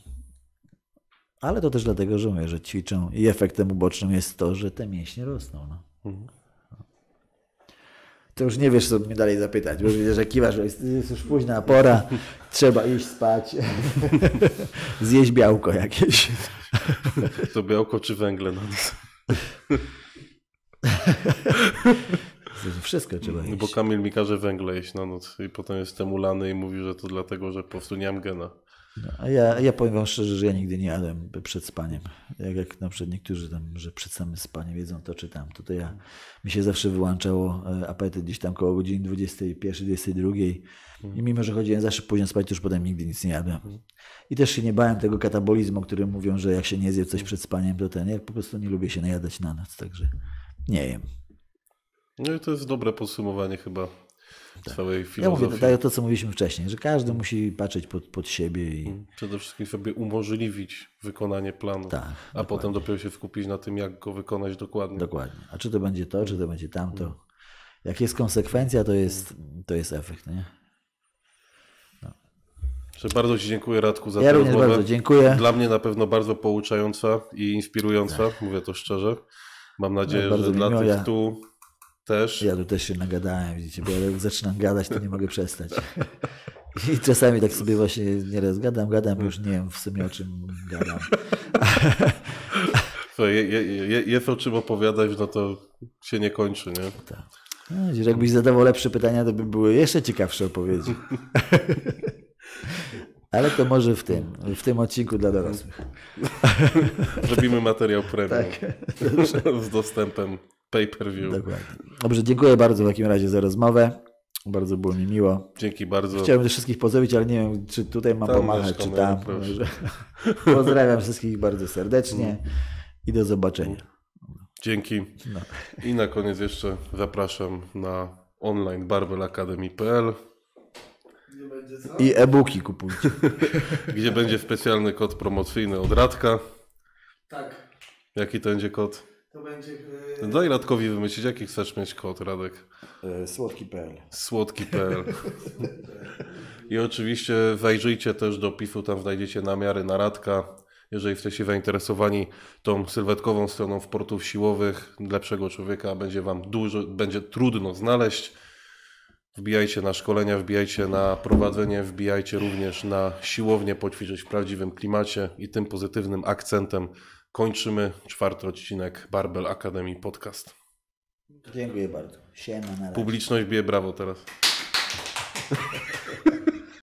ale to też dlatego, że mówię, że ćwiczą i efektem ubocznym jest to, że te mięśnie rosną. No. Mhm. To już nie wiesz, co mnie dalej zapytać, bo już widzę, że kiwasz, że jest, jest już późna pora, trzeba iść spać, zjeść białko jakieś. to białko czy węgle? No. Wszystko trzeba jeść. Bo Kamil mi każe węgle jeść na no, noc i potem jestem ulany i mówi, że to dlatego, że po prostu nie mam gena. No, ja, ja powiem Wam szczerze, że ja nigdy nie jadłem przed spaniem. Jak, jak na przykład niektórzy tam, że przed samym spaniem wiedzą to czy tam. Tutaj ja, mi się zawsze wyłączało e, apetyt gdzieś tam koło godziny 21, 22. Mhm. I mimo, że chodziłem zawsze późno spać, to już potem nigdy nic nie jadłem. Mhm. I też się nie bałem tego katabolizmu, który mówią, że jak się nie zje coś mhm. przed spaniem, to ten. Ja po prostu nie lubię się najadać na noc, także nie jem. No i to jest dobre podsumowanie chyba tak. całej filozofii. Ja mówię, daję tak to, co mówiliśmy wcześniej, że każdy musi patrzeć pod, pod siebie i... Mm. Przede wszystkim sobie umożliwić wykonanie planu, tak, a dokładnie. potem dopiero się skupić na tym, jak go wykonać dokładnie. Dokładnie. A czy to będzie to, czy to będzie tamto. Mm. Jak jest konsekwencja, to jest, to jest efekt, nie? No. bardzo Ci dziękuję Radku za ja tę rozmowę. Bardzo dziękuję. Dla mnie na pewno bardzo pouczająca i inspirująca, tak. mówię to szczerze. Mam nadzieję, no, że dla tych ja. tu też? Ja tu też się nagadałem, widzicie, bo jak zaczynam gadać, to nie mogę przestać. I czasami tak sobie właśnie nieraz gadam, gadam, bo już nie wiem w sumie o czym gadam. Słuchaj, je, je, je, jest o czym opowiadać, no to się nie kończy, nie? Tak. No, jakbyś zadawał lepsze pytania, to by były jeszcze ciekawsze odpowiedzi. Ale to może w tym, w tym odcinku dla dorosłych. Zrobimy materiał premium tak, z dostępem pay-per-view. Dokładnie. Dobrze, dziękuję bardzo w takim razie za rozmowę. Bardzo było mi miło. Dzięki bardzo. Chciałbym też wszystkich pozdrowić, ale nie wiem, czy tutaj mam tam pomachać, czy tam. Pozdrawiam wszystkich bardzo serdecznie i do zobaczenia. Dzięki. No. I na koniec jeszcze zapraszam na online barbelacademy.pl i e-booki kupujcie. Gdzie będzie specjalny kod promocyjny od Radka. Tak. Jaki to będzie kod? To będzie... E, no daj Radkowi wymyślić, jaki chcesz mieć kod, Radek? E, słodki.pl Słodki.pl I oczywiście wejrzyjcie też do pif tam znajdziecie namiary na Radka. Jeżeli jesteście zainteresowani tą sylwetkową stroną w portów siłowych, lepszego człowieka będzie Wam dużo, będzie trudno znaleźć. Wbijajcie na szkolenia, wbijajcie na prowadzenie, wbijajcie również na siłownię poćwiczyć w prawdziwym klimacie i tym pozytywnym akcentem kończymy czwarty odcinek Barbel Academy Podcast. Dziękuję bardzo. Siema, na razie. Publiczność bije brawo teraz.